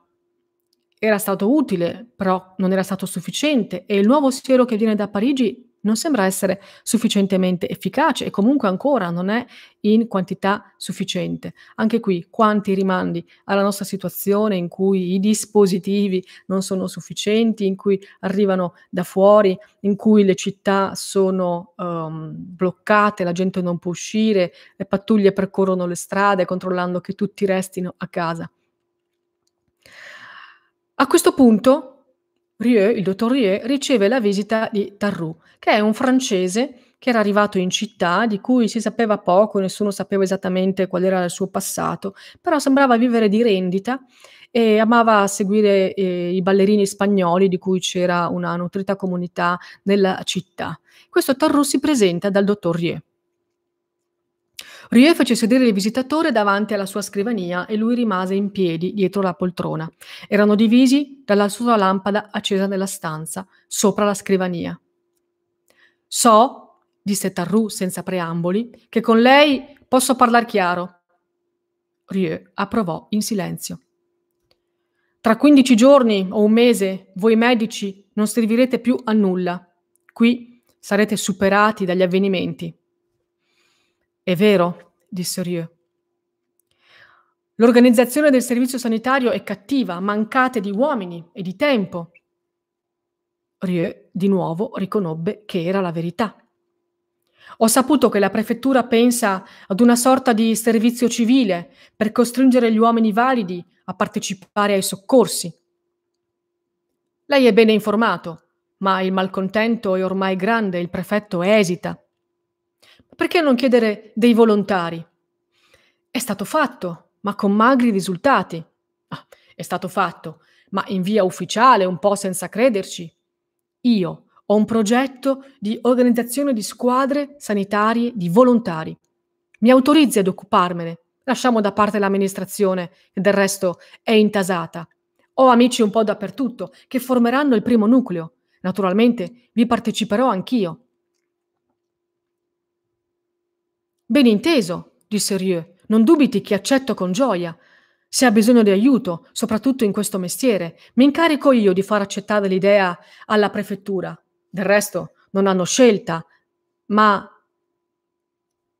era stato utile, però non era stato sufficiente e il nuovo siero che viene da Parigi non sembra essere sufficientemente efficace e comunque ancora non è in quantità sufficiente. Anche qui quanti rimandi alla nostra situazione in cui i dispositivi non sono sufficienti, in cui arrivano da fuori, in cui le città sono um, bloccate, la gente non può uscire, le pattuglie percorrono le strade controllando che tutti restino a casa. A questo punto Rieu, il dottor Rieu, riceve la visita di Tarrou, che è un francese che era arrivato in città, di cui si sapeva poco, nessuno sapeva esattamente qual era il suo passato, però sembrava vivere di rendita e amava seguire eh, i ballerini spagnoli di cui c'era una nutrita comunità nella città. Questo Tarrou si presenta dal dottor Rieu. Rieu fece sedere il visitatore davanti alla sua scrivania e lui rimase in piedi dietro la poltrona. Erano divisi dalla sua lampada accesa nella stanza, sopra la scrivania. So, disse Tarrou senza preamboli, che con lei posso parlare chiaro. Rieu approvò in silenzio. Tra 15 giorni o un mese voi medici non servirete più a nulla. Qui sarete superati dagli avvenimenti. È vero, disse Rieu. L'organizzazione del servizio sanitario è cattiva, mancate di uomini e di tempo. Rieu di nuovo riconobbe che era la verità. Ho saputo che la prefettura pensa ad una sorta di servizio civile per costringere gli uomini validi a partecipare ai soccorsi. Lei è bene informato, ma il malcontento è ormai grande e il prefetto esita. Perché non chiedere dei volontari? È stato fatto, ma con magri risultati. Ah, è stato fatto, ma in via ufficiale, un po' senza crederci. Io ho un progetto di organizzazione di squadre sanitarie di volontari. Mi autorizzi ad occuparmene. Lasciamo da parte l'amministrazione, che del resto è intasata. Ho amici un po' dappertutto che formeranno il primo nucleo. Naturalmente vi parteciperò anch'io. Ben inteso, disse Rieu. Non dubiti che accetto con gioia. Se ha bisogno di aiuto, soprattutto in questo mestiere, mi incarico io di far accettare l'idea alla prefettura. Del resto, non hanno scelta. Ma.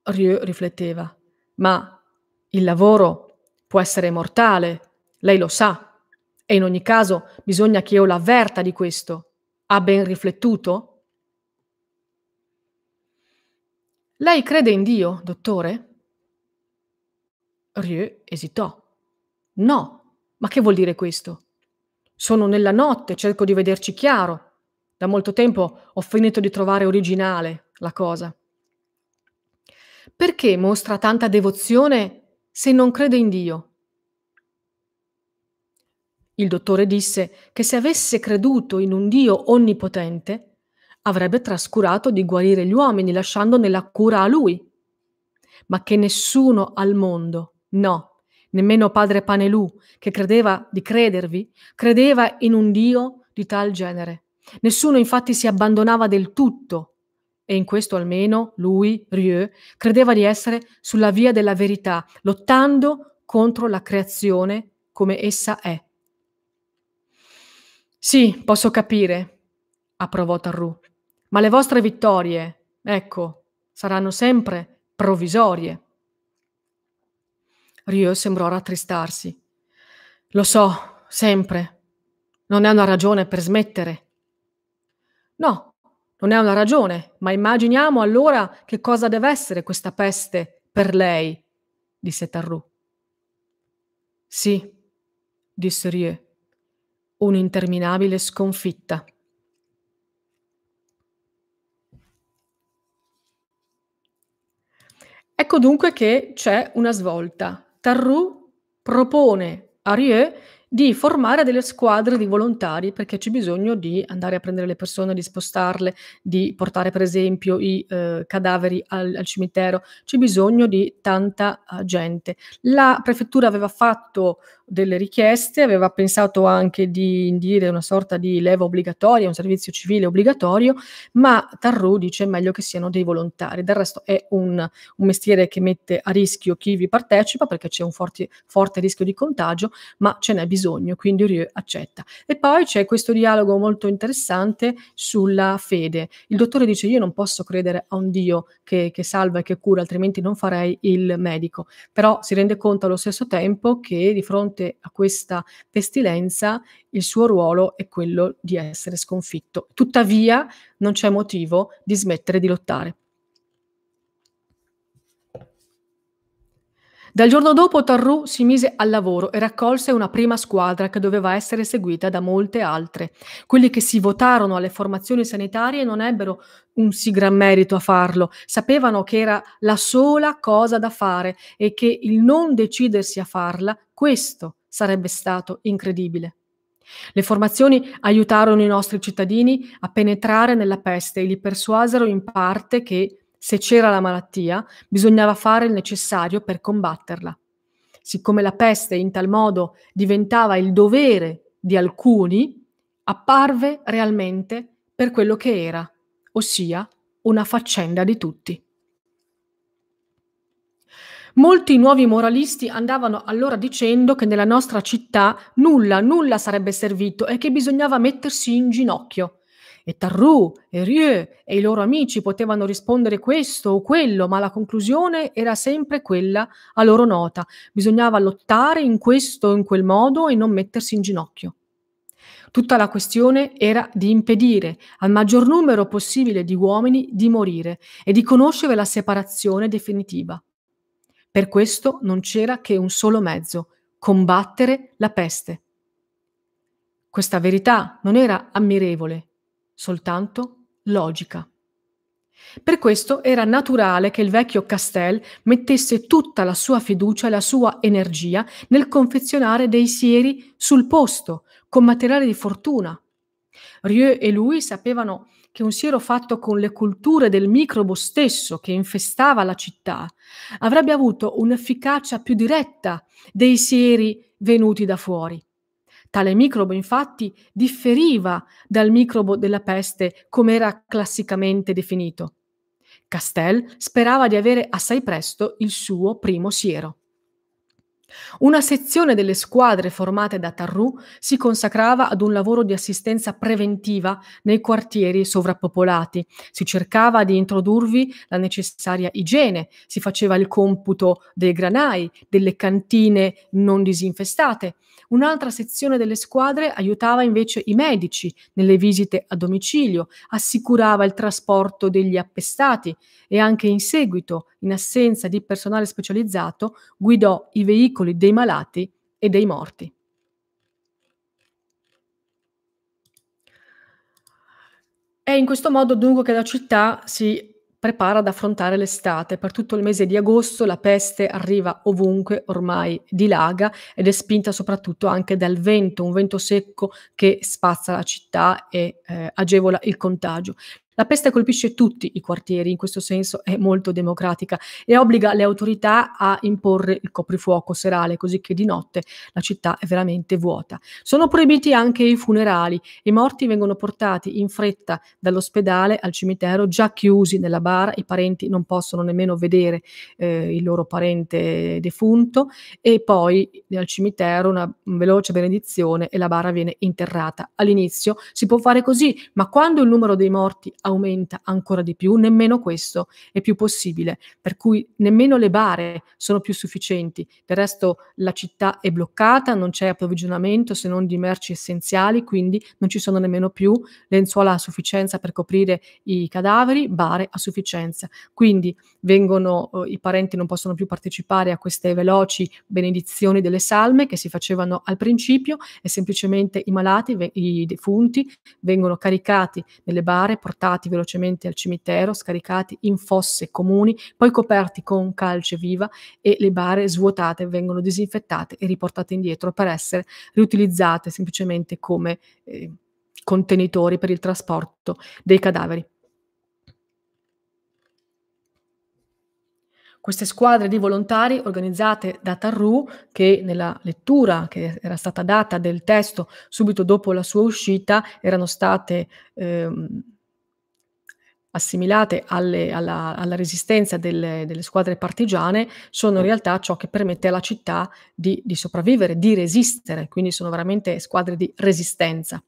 Rieu rifletteva. Ma il lavoro può essere mortale, lei lo sa. E in ogni caso bisogna che io l'avverta di questo. Ha ben riflettuto? Lei crede in Dio, dottore? Rieu esitò. No, ma che vuol dire questo? Sono nella notte, cerco di vederci chiaro. Da molto tempo ho finito di trovare originale la cosa. Perché mostra tanta devozione se non crede in Dio? Il dottore disse che se avesse creduto in un Dio onnipotente, avrebbe trascurato di guarire gli uomini, lasciandone la cura a lui. Ma che nessuno al mondo, no, nemmeno padre Panelù, che credeva di credervi, credeva in un Dio di tal genere. Nessuno infatti si abbandonava del tutto, e in questo almeno lui, Rieu, credeva di essere sulla via della verità, lottando contro la creazione come essa è. Sì, posso capire, approvò Tarrou, ma le vostre vittorie, ecco, saranno sempre provvisorie. Rio sembrò rattristarsi. Lo so, sempre. Non è una ragione per smettere. No, non è una ragione, ma immaginiamo allora che cosa deve essere questa peste per lei, disse Tarru. Sì, disse Rieu, un'interminabile sconfitta. Ecco dunque che c'è una svolta. Tarrou propone a Rieu di formare delle squadre di volontari perché c'è bisogno di andare a prendere le persone, di spostarle, di portare per esempio i eh, cadaveri al, al, cimitero, c'è bisogno di tanta uh, gente. La prefettura aveva fatto delle richieste, aveva pensato anche di indire una sorta di leva obbligatoria, un servizio civile obbligatorio, ma Tarrou dice meglio che siano dei volontari. Del resto è un, un mestiere che mette a rischio chi vi partecipa perché c'è un forti, forte rischio di contagio, ma ce n'è bisogno, quindi Rieu accetta. E poi c'è questo dialogo molto interessante sulla fede. Il dottore dice io non posso credere a un Dio che, che salva e che cura, altrimenti non farei il medico, però si rende conto allo stesso tempo che di fronte fronte a questa pestilenza, il suo ruolo è quello di essere sconfitto. Tuttavia non c'è motivo di smettere di lottare. Dal giorno dopo Tarrou si mise al lavoro e raccolse una prima squadra che doveva essere seguita da molte altre. Quelli che si votarono alle formazioni sanitarie non ebbero un sì gran merito a farlo, sapevano che era la sola cosa da fare e che il non decidersi a farla questo sarebbe stato incredibile. Le formazioni aiutarono i nostri cittadini a penetrare nella peste e li persuasero in parte che, se c'era la malattia, bisognava fare il necessario per combatterla. Siccome la peste in tal modo diventava il dovere di alcuni, apparve realmente per quello che era, ossia una faccenda di tutti. Molti nuovi moralisti andavano allora dicendo che nella nostra città nulla, nulla sarebbe servito e che bisognava mettersi in ginocchio. E Tarrou e Rieu e i loro amici potevano rispondere questo o quello, ma la conclusione era sempre quella a loro nota. Bisognava lottare in questo o in quel modo e non mettersi in ginocchio. Tutta la questione era di impedire al maggior numero possibile di uomini di morire e di conoscere la separazione definitiva. Per questo non c'era che un solo mezzo, combattere la peste. Questa verità non era ammirevole, soltanto logica. Per questo era naturale che il vecchio Castel mettesse tutta la sua fiducia e la sua energia nel confezionare dei sieri sul posto, con materiale di fortuna. Rieu e lui sapevano che un siero fatto con le culture del microbo stesso che infestava la città avrebbe avuto un'efficacia più diretta dei sieri venuti da fuori. Tale microbo infatti differiva dal microbo della peste come era classicamente definito. Castel sperava di avere assai presto il suo primo siero. Una sezione delle squadre formate da Tarrou si consacrava ad un lavoro di assistenza preventiva nei quartieri sovrappopolati. Si cercava di introdurvi la necessaria igiene, si faceva il computo dei granai, delle cantine non disinfestate, Un'altra sezione delle squadre aiutava invece i medici nelle visite a domicilio, assicurava il trasporto degli appestati e anche in seguito, in assenza di personale specializzato, guidò i veicoli dei malati e dei morti. È in questo modo dunque che la città si prepara ad affrontare l'estate. Per tutto il mese di agosto la peste arriva ovunque, ormai dilaga ed è spinta soprattutto anche dal vento, un vento secco che spazza la città e eh, agevola il contagio. La peste colpisce tutti i quartieri, in questo senso è molto democratica e obbliga le autorità a imporre il coprifuoco serale, così che di notte la città è veramente vuota. Sono proibiti anche i funerali, i morti vengono portati in fretta dall'ospedale al cimitero, già chiusi nella bara, i parenti non possono nemmeno vedere eh, il loro parente defunto e poi al cimitero una veloce benedizione e la bara viene interrata. All'inizio si può fare così, ma quando il numero dei morti aumenta ancora di più, nemmeno questo è più possibile, per cui nemmeno le bare sono più sufficienti. Del resto la città è bloccata, non c'è approvvigionamento se non di merci essenziali, quindi non ci sono nemmeno più lenzuola a sufficienza per coprire i cadaveri, bare a sufficienza. Quindi vengono eh, i parenti non possono più partecipare a queste veloci benedizioni delle salme che si facevano al principio e semplicemente i malati, i defunti vengono caricati nelle bare, portati portati velocemente al cimitero, scaricati in fosse comuni, poi coperti con calce viva e le bare svuotate vengono disinfettate e riportate indietro per essere riutilizzate semplicemente come eh, contenitori per il trasporto dei cadaveri. queste squadre di volontari organizzate da Tarru che nella lettura che era stata data del testo subito dopo la sua uscita erano state ehm, assimilate alle, alla, alla, resistenza delle, delle, squadre partigiane sono in realtà ciò che permette alla città di, di sopravvivere, di resistere, quindi sono veramente squadre di resistenza.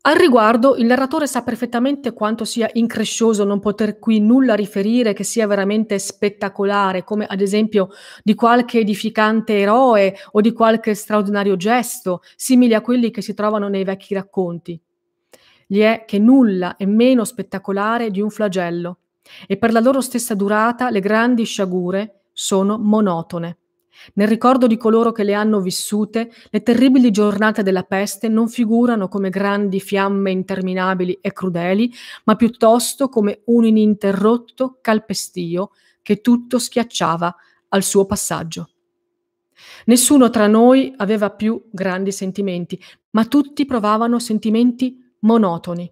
Al riguardo, il narratore sa perfettamente quanto sia increscioso non poter qui nulla riferire che sia veramente spettacolare, come ad esempio di qualche edificante eroe o di qualche straordinario gesto, simili a quelli che si trovano nei vecchi racconti gli è che nulla è meno spettacolare di un flagello e per la loro stessa durata le grandi sciagure sono monotone. Nel ricordo di coloro che le hanno vissute, le terribili giornate della peste non figurano come grandi fiamme interminabili e crudeli, ma piuttosto come un ininterrotto calpestio che tutto schiacciava al suo passaggio. Nessuno tra noi aveva più grandi sentimenti, ma tutti provavano sentimenti monotoni.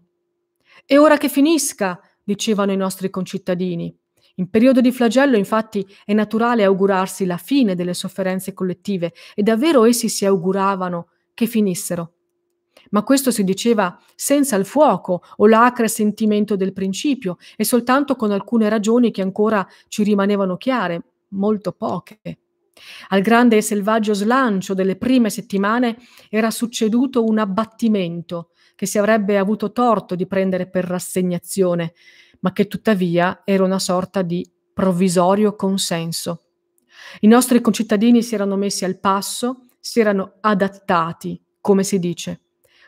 E ora che finisca, dicevano i nostri concittadini. In periodo di flagello, infatti, è naturale augurarsi la fine delle sofferenze collettive e davvero essi si auguravano che finissero. Ma questo si diceva senza il fuoco o l'acre sentimento del principio e soltanto con alcune ragioni che ancora ci rimanevano chiare, molto poche. Al grande e selvaggio slancio delle prime settimane era succeduto un abbattimento, che si avrebbe avuto torto di prendere per rassegnazione, ma che tuttavia era una sorta di provvisorio consenso. I nostri concittadini si erano messi al passo, si erano adattati, come si dice.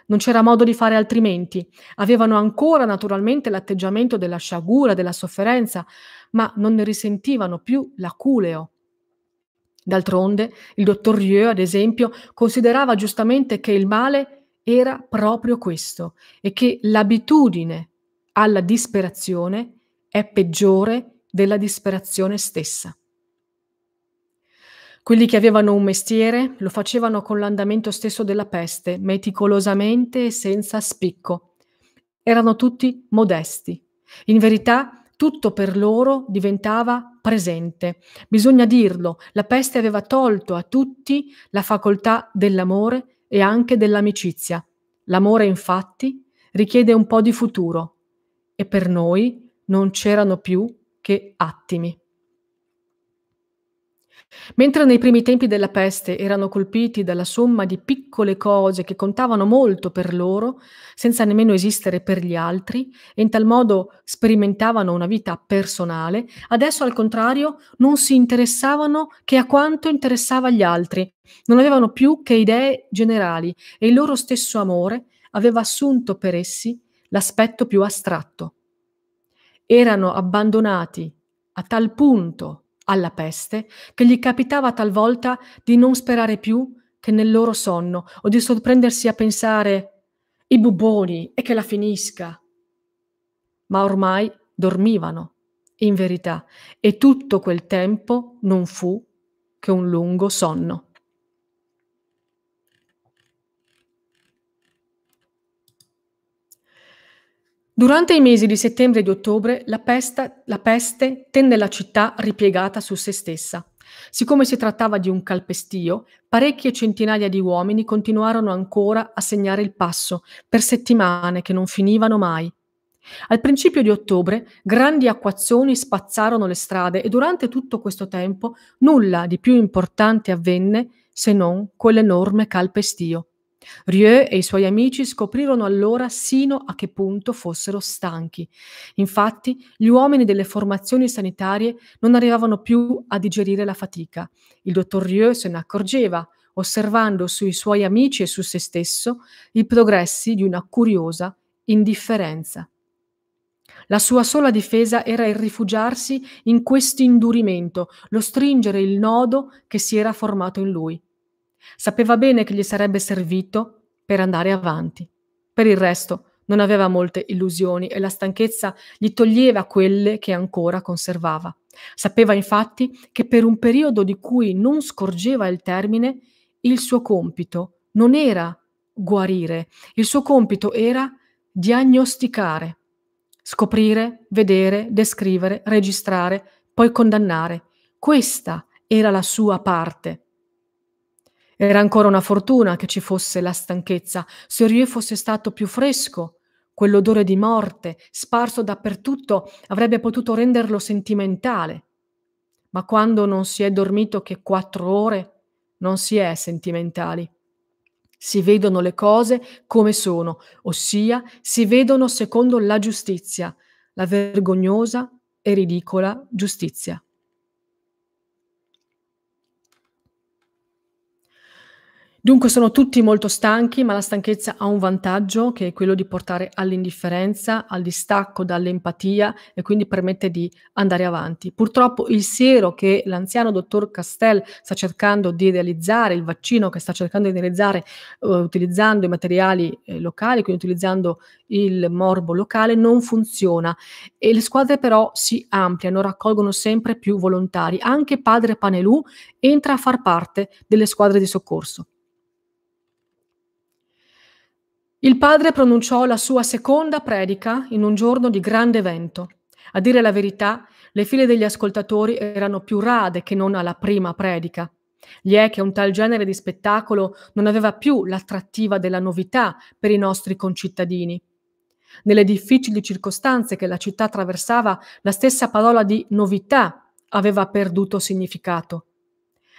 Non c'era modo di fare altrimenti. Avevano ancora naturalmente l'atteggiamento della sciagura, della sofferenza, ma non ne risentivano più l'aculeo. D'altronde, il dottor Rieu, ad esempio, considerava giustamente che il male era proprio questo e che l'abitudine alla disperazione è peggiore della disperazione stessa. Quelli che avevano un mestiere lo facevano con l'andamento stesso della peste, meticolosamente e senza spicco. Erano tutti modesti. In verità, tutto per loro diventava presente. Bisogna dirlo, la peste aveva tolto a tutti la facoltà dell'amore e anche dell'amicizia. L'amore, infatti, richiede un po' di futuro e per noi non c'erano più che attimi. Mentre nei primi tempi della peste erano colpiti dalla somma di piccole cose che contavano molto per loro, senza nemmeno esistere per gli altri, e in tal modo sperimentavano una vita personale, adesso al contrario non si interessavano che a quanto interessava gli altri, non avevano più che idee generali e il loro stesso amore aveva assunto per essi l'aspetto più astratto. Erano abbandonati a tal punto alla peste, che gli capitava talvolta di non sperare più che nel loro sonno o di sorprendersi a pensare i buboni e che la finisca. Ma ormai dormivano, in verità, e tutto quel tempo non fu che un lungo sonno. Durante i mesi di settembre e di ottobre la, pesta, la peste tenne la città ripiegata su se stessa. Siccome si trattava di un calpestio, parecchie centinaia di uomini continuarono ancora a segnare il passo per settimane che non finivano mai. Al principio di ottobre grandi acquazzoni spazzarono le strade e durante tutto questo tempo nulla di più importante avvenne se non quell'enorme calpestio. Rieu e i suoi amici scoprirono allora sino a che punto fossero stanchi. Infatti, gli uomini delle formazioni sanitarie non arrivavano più a digerire la fatica. Il dottor Rieu se ne accorgeva, osservando sui suoi amici e su se stesso i progressi di una curiosa indifferenza. La sua sola difesa era il rifugiarsi in questo indurimento, lo stringere il nodo che si era formato in lui. Sapeva bene che gli sarebbe servito per andare avanti. Per il resto non aveva molte illusioni e la stanchezza gli toglieva quelle che ancora conservava. Sapeva infatti che per un periodo di cui non scorgeva il termine, il suo compito non era guarire, il suo compito era diagnosticare, scoprire, vedere, descrivere, registrare, poi condannare. Questa era la sua parte. Era ancora una fortuna che ci fosse la stanchezza. Se Rieu fosse stato più fresco, quell'odore di morte, sparso dappertutto, avrebbe potuto renderlo sentimentale. Ma quando non si è dormito che quattro ore, non si è sentimentali. Si vedono le cose come sono, ossia si vedono secondo la giustizia, la vergognosa e ridicola giustizia. Dunque sono tutti molto stanchi, ma la stanchezza ha un vantaggio che è quello di portare all'indifferenza, al distacco dall'empatia e quindi permette di andare avanti. Purtroppo il siero che l'anziano dottor Castell sta cercando di realizzare, il vaccino che sta cercando di realizzare eh, utilizzando i materiali eh, locali, quindi utilizzando il morbo locale, non funziona e le squadre però si ampliano, raccolgono sempre più volontari. Anche padre Panelù entra a far parte delle squadre di soccorso. Il padre pronunciò la sua seconda predica in un giorno di grande vento. A dire la verità, le file degli ascoltatori erano più rade che non alla prima predica. Gli è che un tal genere di spettacolo non aveva più l'attrattiva della novità per i nostri concittadini. Nelle difficili circostanze che la città attraversava, la stessa parola di novità aveva perduto significato.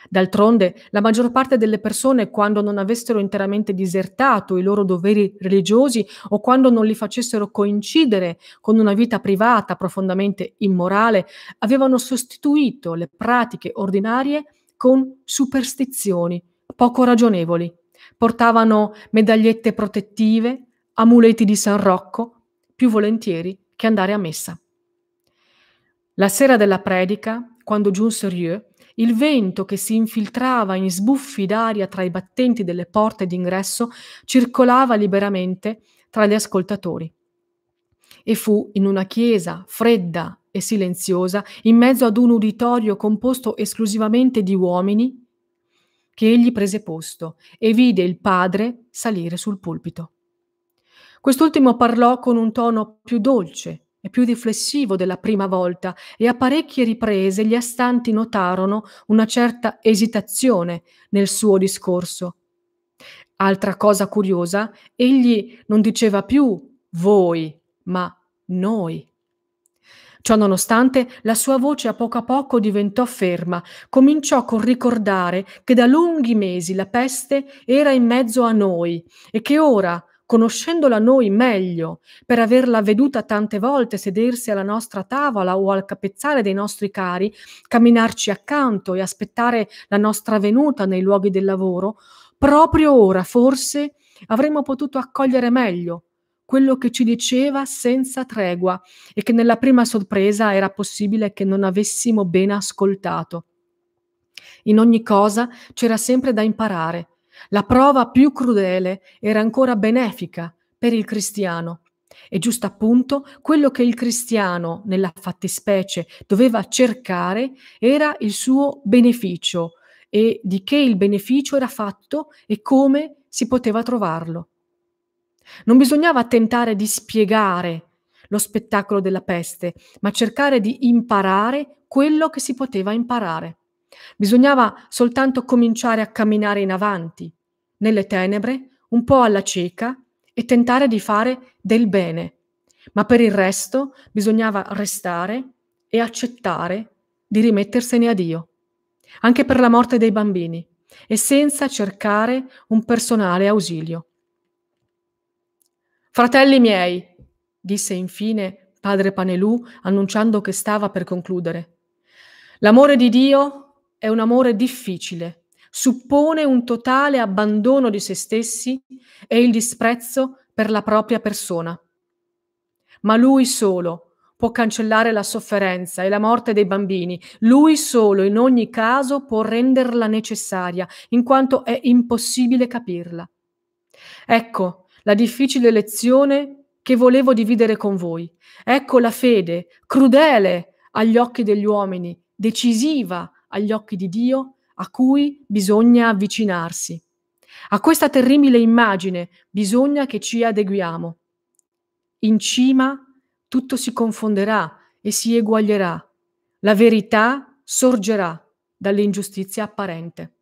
D'altronde, la maggior parte delle persone, quando non avessero interamente disertato i loro doveri religiosi o quando non li facessero coincidere con una vita privata profondamente immorale, avevano sostituito le pratiche ordinarie con superstizioni poco ragionevoli. Portavano medagliette protettive, amuleti di San Rocco, più volentieri che andare a messa. La sera della predica, quando giunse Rieu, il vento che si infiltrava in sbuffi d'aria tra i battenti delle porte d'ingresso circolava liberamente tra gli ascoltatori. E fu in una chiesa fredda e silenziosa, in mezzo ad un uditorio composto esclusivamente di uomini, che egli prese posto e vide il padre salire sul pulpito. Quest'ultimo parlò con un tono più dolce, è più riflessivo della prima volta e a parecchie riprese gli astanti notarono una certa esitazione nel suo discorso. Altra cosa curiosa, egli non diceva più voi, ma noi. Ciononostante, la sua voce a poco a poco diventò ferma, cominciò col ricordare che da lunghi mesi la peste era in mezzo a noi e che ora, conoscendola noi meglio, per averla veduta tante volte sedersi alla nostra tavola o al capezzale dei nostri cari, camminarci accanto e aspettare la nostra venuta nei luoghi del lavoro, proprio ora forse avremmo potuto accogliere meglio quello che ci diceva senza tregua e che nella prima sorpresa era possibile che non avessimo ben ascoltato. In ogni cosa c'era sempre da imparare la prova più crudele era ancora benefica per il cristiano. E giusto appunto quello che il cristiano, nella fattispecie, doveva cercare era il suo beneficio e di che il beneficio era fatto e come si poteva trovarlo. Non bisognava tentare di spiegare lo spettacolo della peste, ma cercare di imparare quello che si poteva imparare. Bisognava soltanto cominciare a camminare in avanti, nelle tenebre, un po' alla cieca, e tentare di fare del bene. Ma per il resto bisognava restare e accettare di rimettersene a Dio, anche per la morte dei bambini, e senza cercare un personale ausilio. Fratelli miei, disse infine padre Panelù, annunciando che stava per concludere, l'amore di Dio è un amore difficile, suppone un totale abbandono di se stessi e il disprezzo per la propria persona. Ma lui solo può cancellare la sofferenza e la morte dei bambini, lui solo in ogni caso può renderla necessaria, in quanto è impossibile capirla. Ecco la difficile lezione che volevo dividere con voi. Ecco la fede, crudele agli occhi degli uomini, decisiva agli occhi di Dio a cui bisogna avvicinarsi. A questa terribile immagine bisogna che ci adeguiamo. In cima tutto si confonderà e si eguaglierà. La verità sorgerà dall'ingiustizia apparente.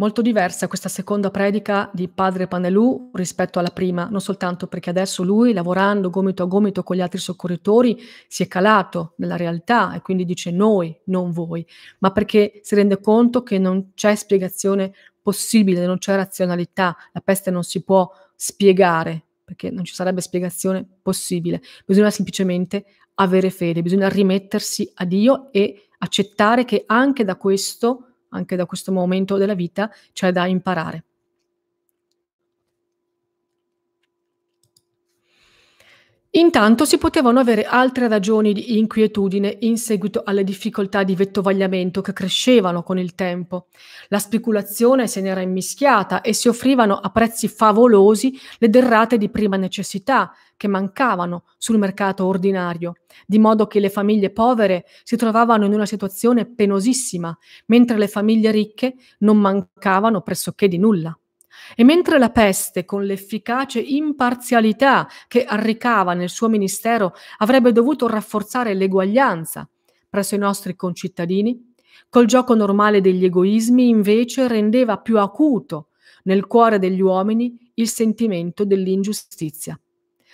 Molto diversa questa seconda predica di padre Panelù rispetto alla prima, non soltanto perché adesso lui, lavorando gomito a gomito con gli altri soccorritori, si è calato nella realtà e quindi dice noi, non voi, ma perché si rende conto che non c'è spiegazione possibile, non c'è razionalità, la peste non si può spiegare, perché non ci sarebbe spiegazione possibile. Bisogna semplicemente avere fede, bisogna rimettersi a Dio e accettare che anche da questo anche da questo momento della vita c'è cioè da imparare. Intanto si potevano avere altre ragioni di inquietudine in seguito alle difficoltà di vettovagliamento che crescevano con il tempo. La speculazione se n'era immischiata e si offrivano a prezzi favolosi le derrate di prima necessità che mancavano sul mercato ordinario, di modo che le famiglie povere si trovavano in una situazione penosissima, mentre le famiglie ricche non mancavano pressoché di nulla. E mentre la peste, con l'efficace imparzialità che arricava nel suo ministero, avrebbe dovuto rafforzare l'eguaglianza presso i nostri concittadini, col gioco normale degli egoismi invece rendeva più acuto nel cuore degli uomini il sentimento dell'ingiustizia.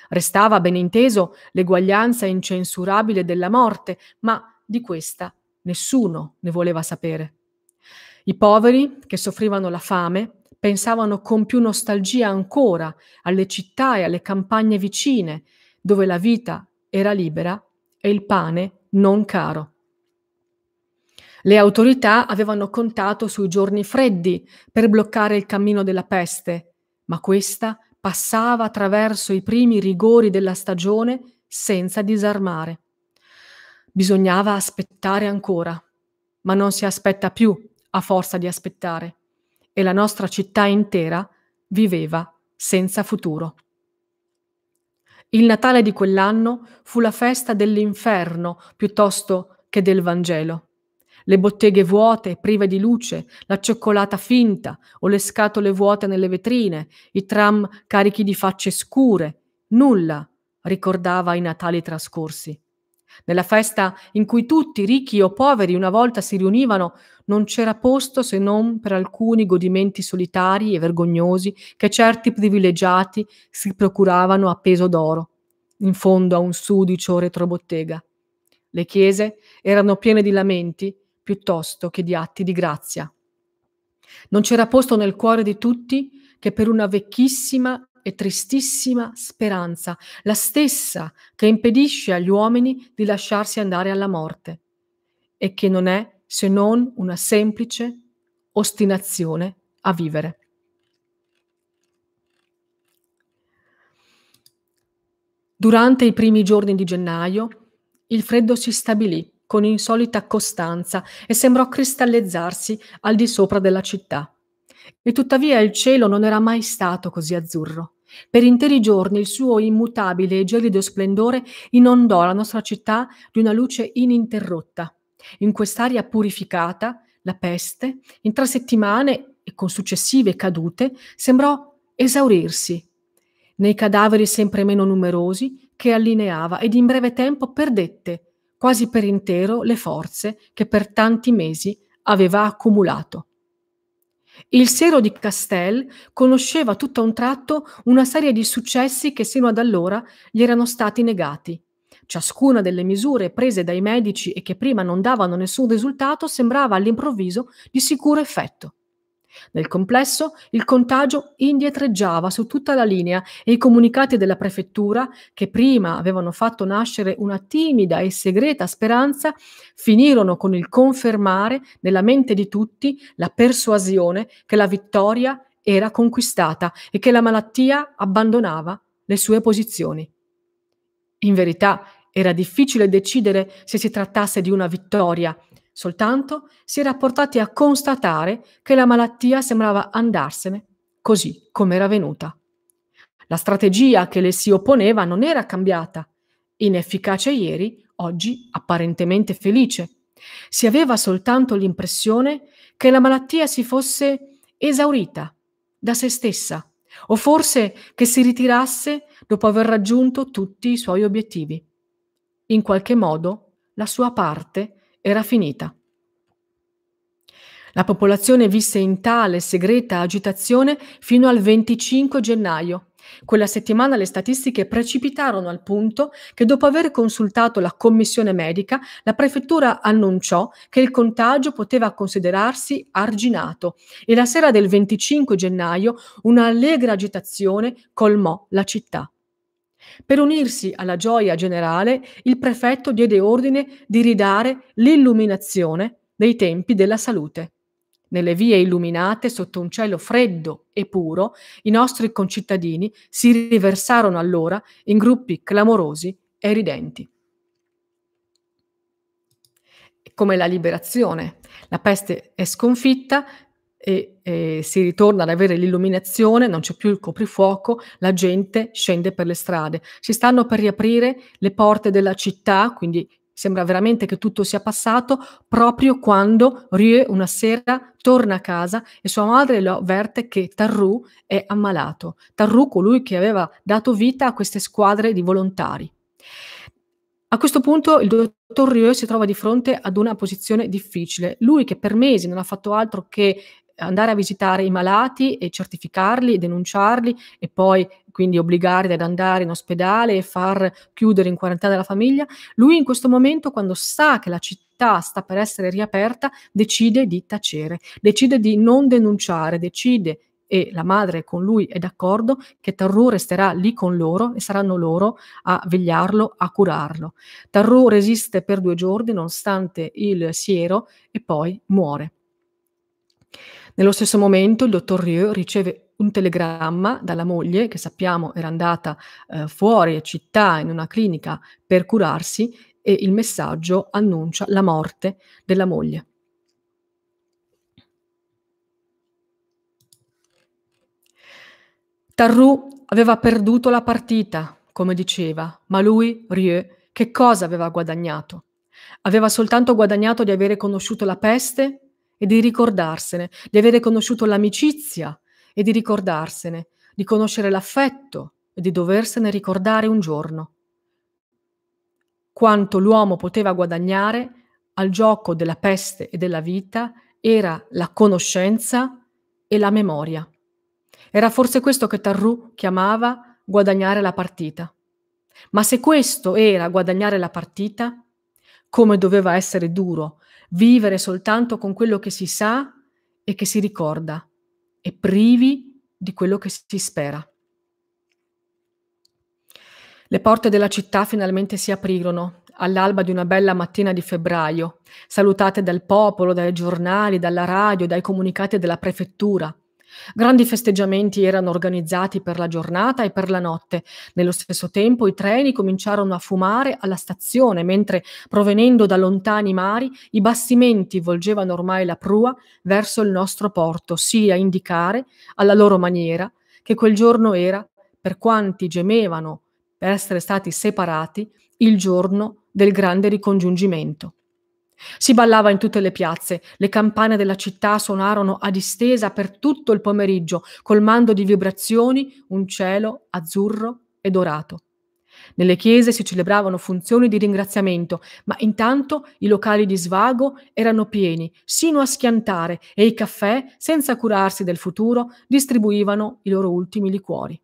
Restava, ben inteso, l'eguaglianza incensurabile della morte, ma di questa nessuno ne voleva sapere. I poveri, che soffrivano la fame, pensavano con più nostalgia ancora alle città e alle campagne vicine, dove la vita era libera e il pane non caro. Le autorità avevano contato sui giorni freddi per bloccare il cammino della peste, ma questa passava attraverso i primi rigori della stagione senza disarmare. Bisognava aspettare ancora, ma non si aspetta più a forza di aspettare e la nostra città intera viveva senza futuro. Il Natale di quell'anno fu la festa dell'inferno piuttosto che del Vangelo. Le botteghe vuote, prive di luce, la cioccolata finta o le scatole vuote nelle vetrine, i tram carichi di facce scure, nulla ricordava i Natali trascorsi. Nella festa in cui tutti, ricchi o poveri, una volta si riunivano, non c'era posto se non per alcuni godimenti solitari e vergognosi che certi privilegiati si procuravano a peso d'oro, in fondo a un sudicio retrobottega. Le chiese erano piene di lamenti piuttosto che di atti di grazia. Non c'era posto nel cuore di tutti che per una vecchissima e tristissima speranza, la stessa che impedisce agli uomini di lasciarsi andare alla morte e che non è se non una semplice ostinazione a vivere. Durante i primi giorni di gennaio il freddo si stabilì con insolita costanza e sembrò cristallizzarsi al di sopra della città. E tuttavia il cielo non era mai stato così azzurro. Per interi giorni il suo immutabile e gelido splendore inondò la nostra città di una luce ininterrotta. In quest'aria purificata, la peste, in tre settimane e con successive cadute, sembrò esaurirsi. Nei cadaveri sempre meno numerosi che allineava ed in breve tempo perdette quasi per intero le forze che per tanti mesi aveva accumulato. Il siero di Castel conosceva tutto a un tratto una serie di successi che sino ad allora gli erano stati negati. Ciascuna delle misure prese dai medici e che prima non davano nessun risultato sembrava all'improvviso di sicuro effetto. Nel complesso, il contagio indietreggiava su tutta la linea e i comunicati della prefettura, che prima avevano fatto nascere una timida e segreta speranza, finirono con il confermare nella mente di tutti la persuasione che la vittoria era conquistata e che la malattia abbandonava le sue posizioni. In verità, era difficile decidere se si trattasse di una vittoria Soltanto si era portati a constatare che la malattia sembrava andarsene così come era venuta. La strategia che le si opponeva non era cambiata. Inefficace ieri, oggi apparentemente felice. Si aveva soltanto l'impressione che la malattia si fosse esaurita da se stessa, o forse che si ritirasse dopo aver raggiunto tutti i suoi obiettivi. In qualche modo la sua parte era finita. La popolazione visse in tale segreta agitazione fino al 25 gennaio. Quella settimana le statistiche precipitarono al punto che dopo aver consultato la commissione medica, la prefettura annunciò che il contagio poteva considerarsi arginato e la sera del 25 gennaio una allegra agitazione colmò la città. Per unirsi alla gioia generale, il prefetto diede ordine di ridare l'illuminazione dei tempi della salute. Nelle vie illuminate, sotto un cielo freddo e puro, i nostri concittadini si riversarono allora in gruppi clamorosi e ridenti. Come la liberazione, la peste è sconfitta, e, e si ritorna ad avere l'illuminazione, non c'è più il coprifuoco, la gente scende per le strade. Si stanno per riaprire le porte della città, quindi sembra veramente che tutto sia passato, proprio quando Rieu una sera torna a casa e sua madre lo avverte che Tarru è ammalato. Tarru, colui che aveva dato vita a queste squadre di volontari. A questo punto il dottor Rieu si trova di fronte ad una posizione difficile. Lui che per mesi non ha fatto altro che andare a visitare i malati e certificarli, denunciarli e poi quindi obbligarli ad andare in ospedale e far chiudere in quarantena la famiglia. Lui in questo momento, quando sa che la città sta per essere riaperta, decide di tacere, decide di non denunciare, decide e la madre con lui è d'accordo che Tarrou resterà lì con loro e saranno loro a vegliarlo, a curarlo. Tarrou resiste per due giorni nonostante il siero e poi muore. Nello stesso momento il dottor Rieu riceve un telegramma dalla moglie, che sappiamo era andata eh, fuori città in una clinica per curarsi, e il messaggio annuncia la morte della moglie. Tarrou aveva perduto la partita, come diceva, ma lui, Rieu, che cosa aveva guadagnato? Aveva soltanto guadagnato di avere conosciuto la peste e di ricordarsene, di avere conosciuto l'amicizia e di ricordarsene, di conoscere l'affetto e di doversene ricordare un giorno. Quanto l'uomo poteva guadagnare al gioco della peste e della vita era la conoscenza e la memoria. Era forse questo che Tarrou chiamava guadagnare la partita. Ma se questo era guadagnare la partita, come doveva essere duro vivere soltanto con quello che si sa e che si ricorda e privi di quello che si spera. Le porte della città finalmente si aprirono all'alba di una bella mattina di febbraio, salutate dal popolo, dai giornali, dalla radio, dai comunicati della prefettura. Grandi festeggiamenti erano organizzati per la giornata e per la notte. Nello stesso tempo i treni cominciarono a fumare alla stazione, mentre provenendo da lontani mari i bastimenti volgevano ormai la prua verso il nostro porto, sì a indicare, alla loro maniera, che quel giorno era, per quanti gemevano per essere stati separati, il giorno del grande ricongiungimento. Si ballava in tutte le piazze, le campane della città suonarono a distesa per tutto il pomeriggio, colmando di vibrazioni un cielo azzurro e dorato. Nelle chiese si celebravano funzioni di ringraziamento, ma intanto i locali di svago erano pieni, sino a schiantare, e i caffè, senza curarsi del futuro, distribuivano i loro ultimi liquori.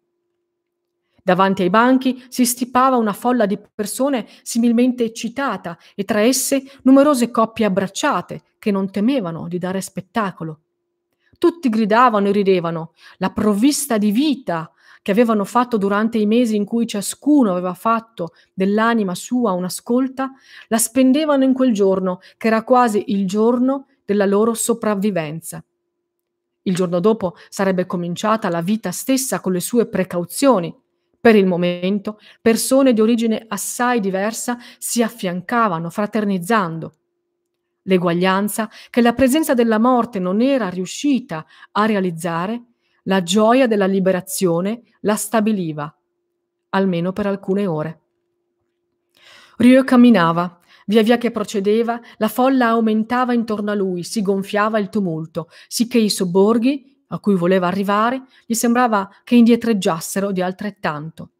Davanti ai banchi si stipava una folla di persone similmente eccitata e tra esse numerose coppie abbracciate che non temevano di dare spettacolo. Tutti gridavano e ridevano, la provvista di vita che avevano fatto durante i mesi in cui ciascuno aveva fatto dell'anima sua un'ascolta, la spendevano in quel giorno, che era quasi il giorno della loro sopravvivenza. Il giorno dopo sarebbe cominciata la vita stessa con le sue precauzioni, per il momento, persone di origine assai diversa si affiancavano, fraternizzando. L'eguaglianza che la presenza della morte non era riuscita a realizzare, la gioia della liberazione la stabiliva, almeno per alcune ore. Rieu camminava. Via via che procedeva, la folla aumentava intorno a lui, si gonfiava il tumulto, sicché i sobborghi a cui voleva arrivare gli sembrava che indietreggiassero di altrettanto.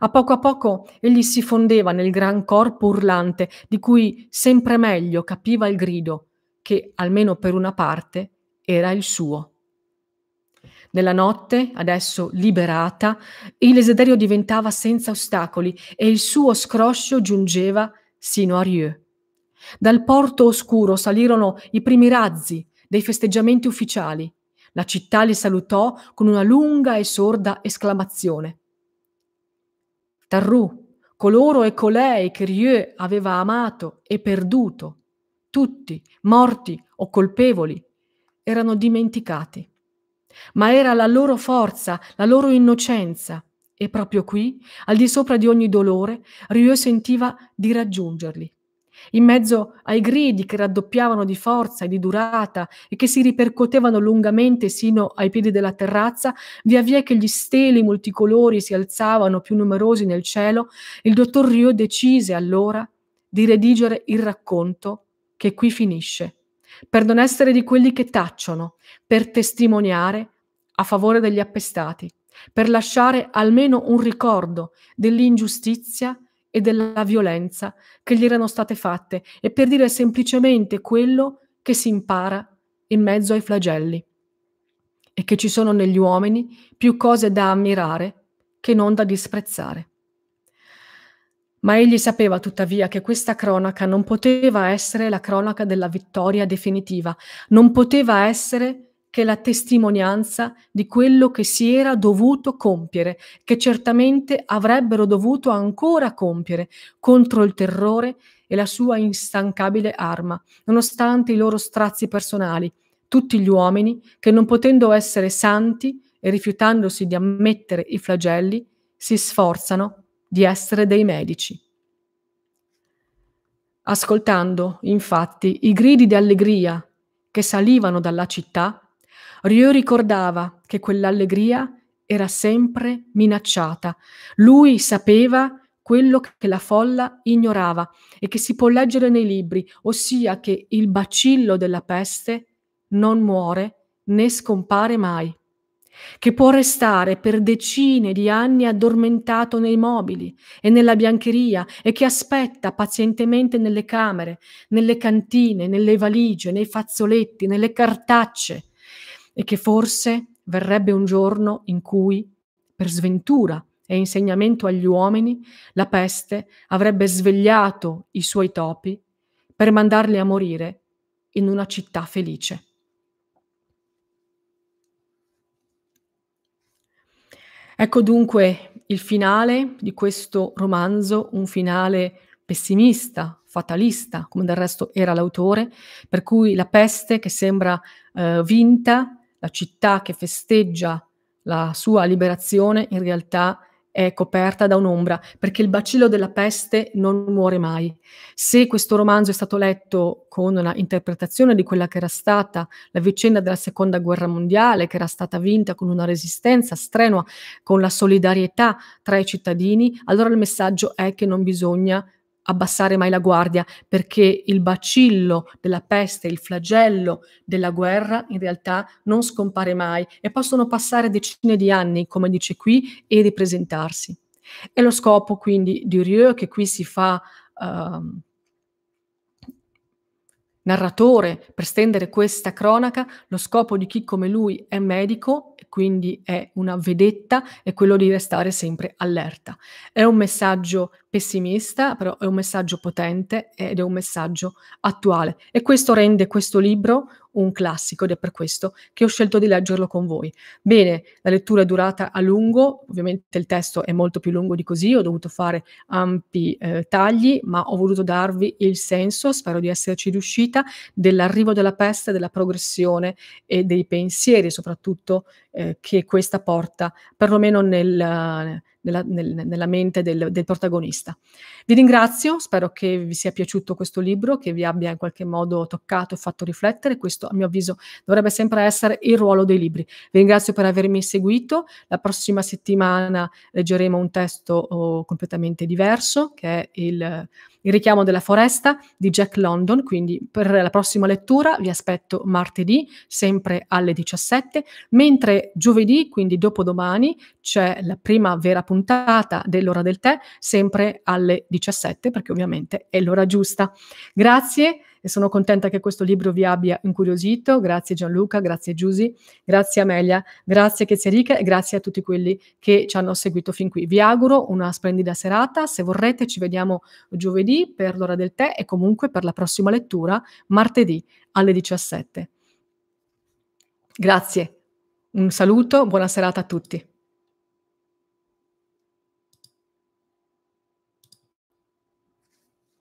A poco a poco egli si fondeva nel gran corpo urlante di cui sempre meglio capiva il grido, che almeno per una parte era il suo. Nella notte, adesso liberata, il desiderio diventava senza ostacoli e il suo scroscio giungeva sino a Rieux. Dal porto oscuro salirono i primi razzi dei festeggiamenti ufficiali la città li salutò con una lunga e sorda esclamazione. Tarrù, coloro e colei che Rieu aveva amato e perduto, tutti, morti o colpevoli, erano dimenticati. Ma era la loro forza, la loro innocenza, e proprio qui, al di sopra di ogni dolore, Rieu sentiva di raggiungerli in mezzo ai gridi che raddoppiavano di forza e di durata e che si ripercotevano lungamente sino ai piedi della terrazza, via via che gli steli multicolori si alzavano più numerosi nel cielo, il dottor Rio decise allora di redigere il racconto che qui finisce, per non essere di quelli che tacciono, per testimoniare a favore degli appestati, per lasciare almeno un ricordo dell'ingiustizia e della violenza che gli erano state fatte e per dire semplicemente quello che si impara in mezzo ai flagelli e che ci sono negli uomini più cose da ammirare che non da disprezzare. Ma egli sapeva tuttavia che questa cronaca non poteva essere la cronaca della vittoria definitiva, non poteva essere che la testimonianza di quello che si era dovuto compiere, che certamente avrebbero dovuto ancora compiere contro il terrore e la sua instancabile arma, nonostante i loro strazi personali, tutti gli uomini che non potendo essere santi e rifiutandosi di ammettere i flagelli, si sforzano di essere dei medici. Ascoltando, infatti, i gridi di allegria che salivano dalla città, Rio ricordava che quell'allegria era sempre minacciata. Lui sapeva quello che la folla ignorava e che si può leggere nei libri, ossia che il bacillo della peste non muore né scompare mai, che può restare per decine di anni addormentato nei mobili e nella biancheria e che aspetta pazientemente nelle camere, nelle cantine, nelle valigie, nei fazzoletti, nelle cartacce, e che forse verrebbe un giorno in cui, per sventura e insegnamento agli uomini, la peste avrebbe svegliato i suoi topi per mandarli a morire in una città felice. Ecco dunque il finale di questo romanzo, un finale pessimista, fatalista, come del resto era l'autore, per cui la peste che sembra eh, vinta la città che festeggia la sua liberazione in realtà è coperta da un'ombra, perché il bacillo della peste non muore mai. Se questo romanzo è stato letto con una interpretazione di quella che era stata la vicenda della Seconda Guerra Mondiale, che era stata vinta con una resistenza strenua, con la solidarietà tra i cittadini, allora il messaggio è che non bisogna abbassare mai la guardia perché il bacillo della peste, il flagello della guerra in realtà non scompare mai e possono passare decine di anni, come dice qui, e ripresentarsi. E lo scopo quindi di Rieu che qui si fa... Uh, narratore per stendere questa cronaca, lo scopo di chi come lui è medico e quindi è una vedetta è quello di restare sempre allerta. È un messaggio pessimista, però è un messaggio potente ed è un messaggio attuale e questo rende questo libro un classico ed è per questo che ho scelto di leggerlo con voi. Bene, la lettura è durata a lungo, ovviamente il testo è molto più lungo di così, ho dovuto fare ampi eh, tagli, ma ho voluto darvi il senso, spero di esserci riuscita, dell'arrivo della peste, della progressione e dei pensieri soprattutto eh, che questa porta, perlomeno nel, nella, nel, nella mente del, del, protagonista. Vi ringrazio, spero che vi sia piaciuto questo libro, che vi abbia in qualche modo toccato e fatto riflettere. Questo, a mio avviso, dovrebbe sempre essere il ruolo dei libri. Vi ringrazio per avermi seguito. La prossima settimana leggeremo un testo oh, completamente diverso, che è il il richiamo della foresta di Jack London, quindi per la prossima lettura vi aspetto martedì, sempre alle 17, mentre giovedì, quindi dopodomani, c'è la prima vera puntata dell'ora del tè, sempre alle 17, perché ovviamente è l'ora giusta. Grazie e sono contenta che questo libro vi abbia incuriosito. Grazie Gianluca, grazie Giusy, grazie Amelia, grazie Chezia Rica e grazie a tutti quelli che ci hanno seguito fin qui. Vi auguro una splendida serata, se vorrete ci vediamo giovedì per l'ora del tè e comunque per la prossima lettura martedì alle 17. Grazie, un saluto, buona serata a tutti.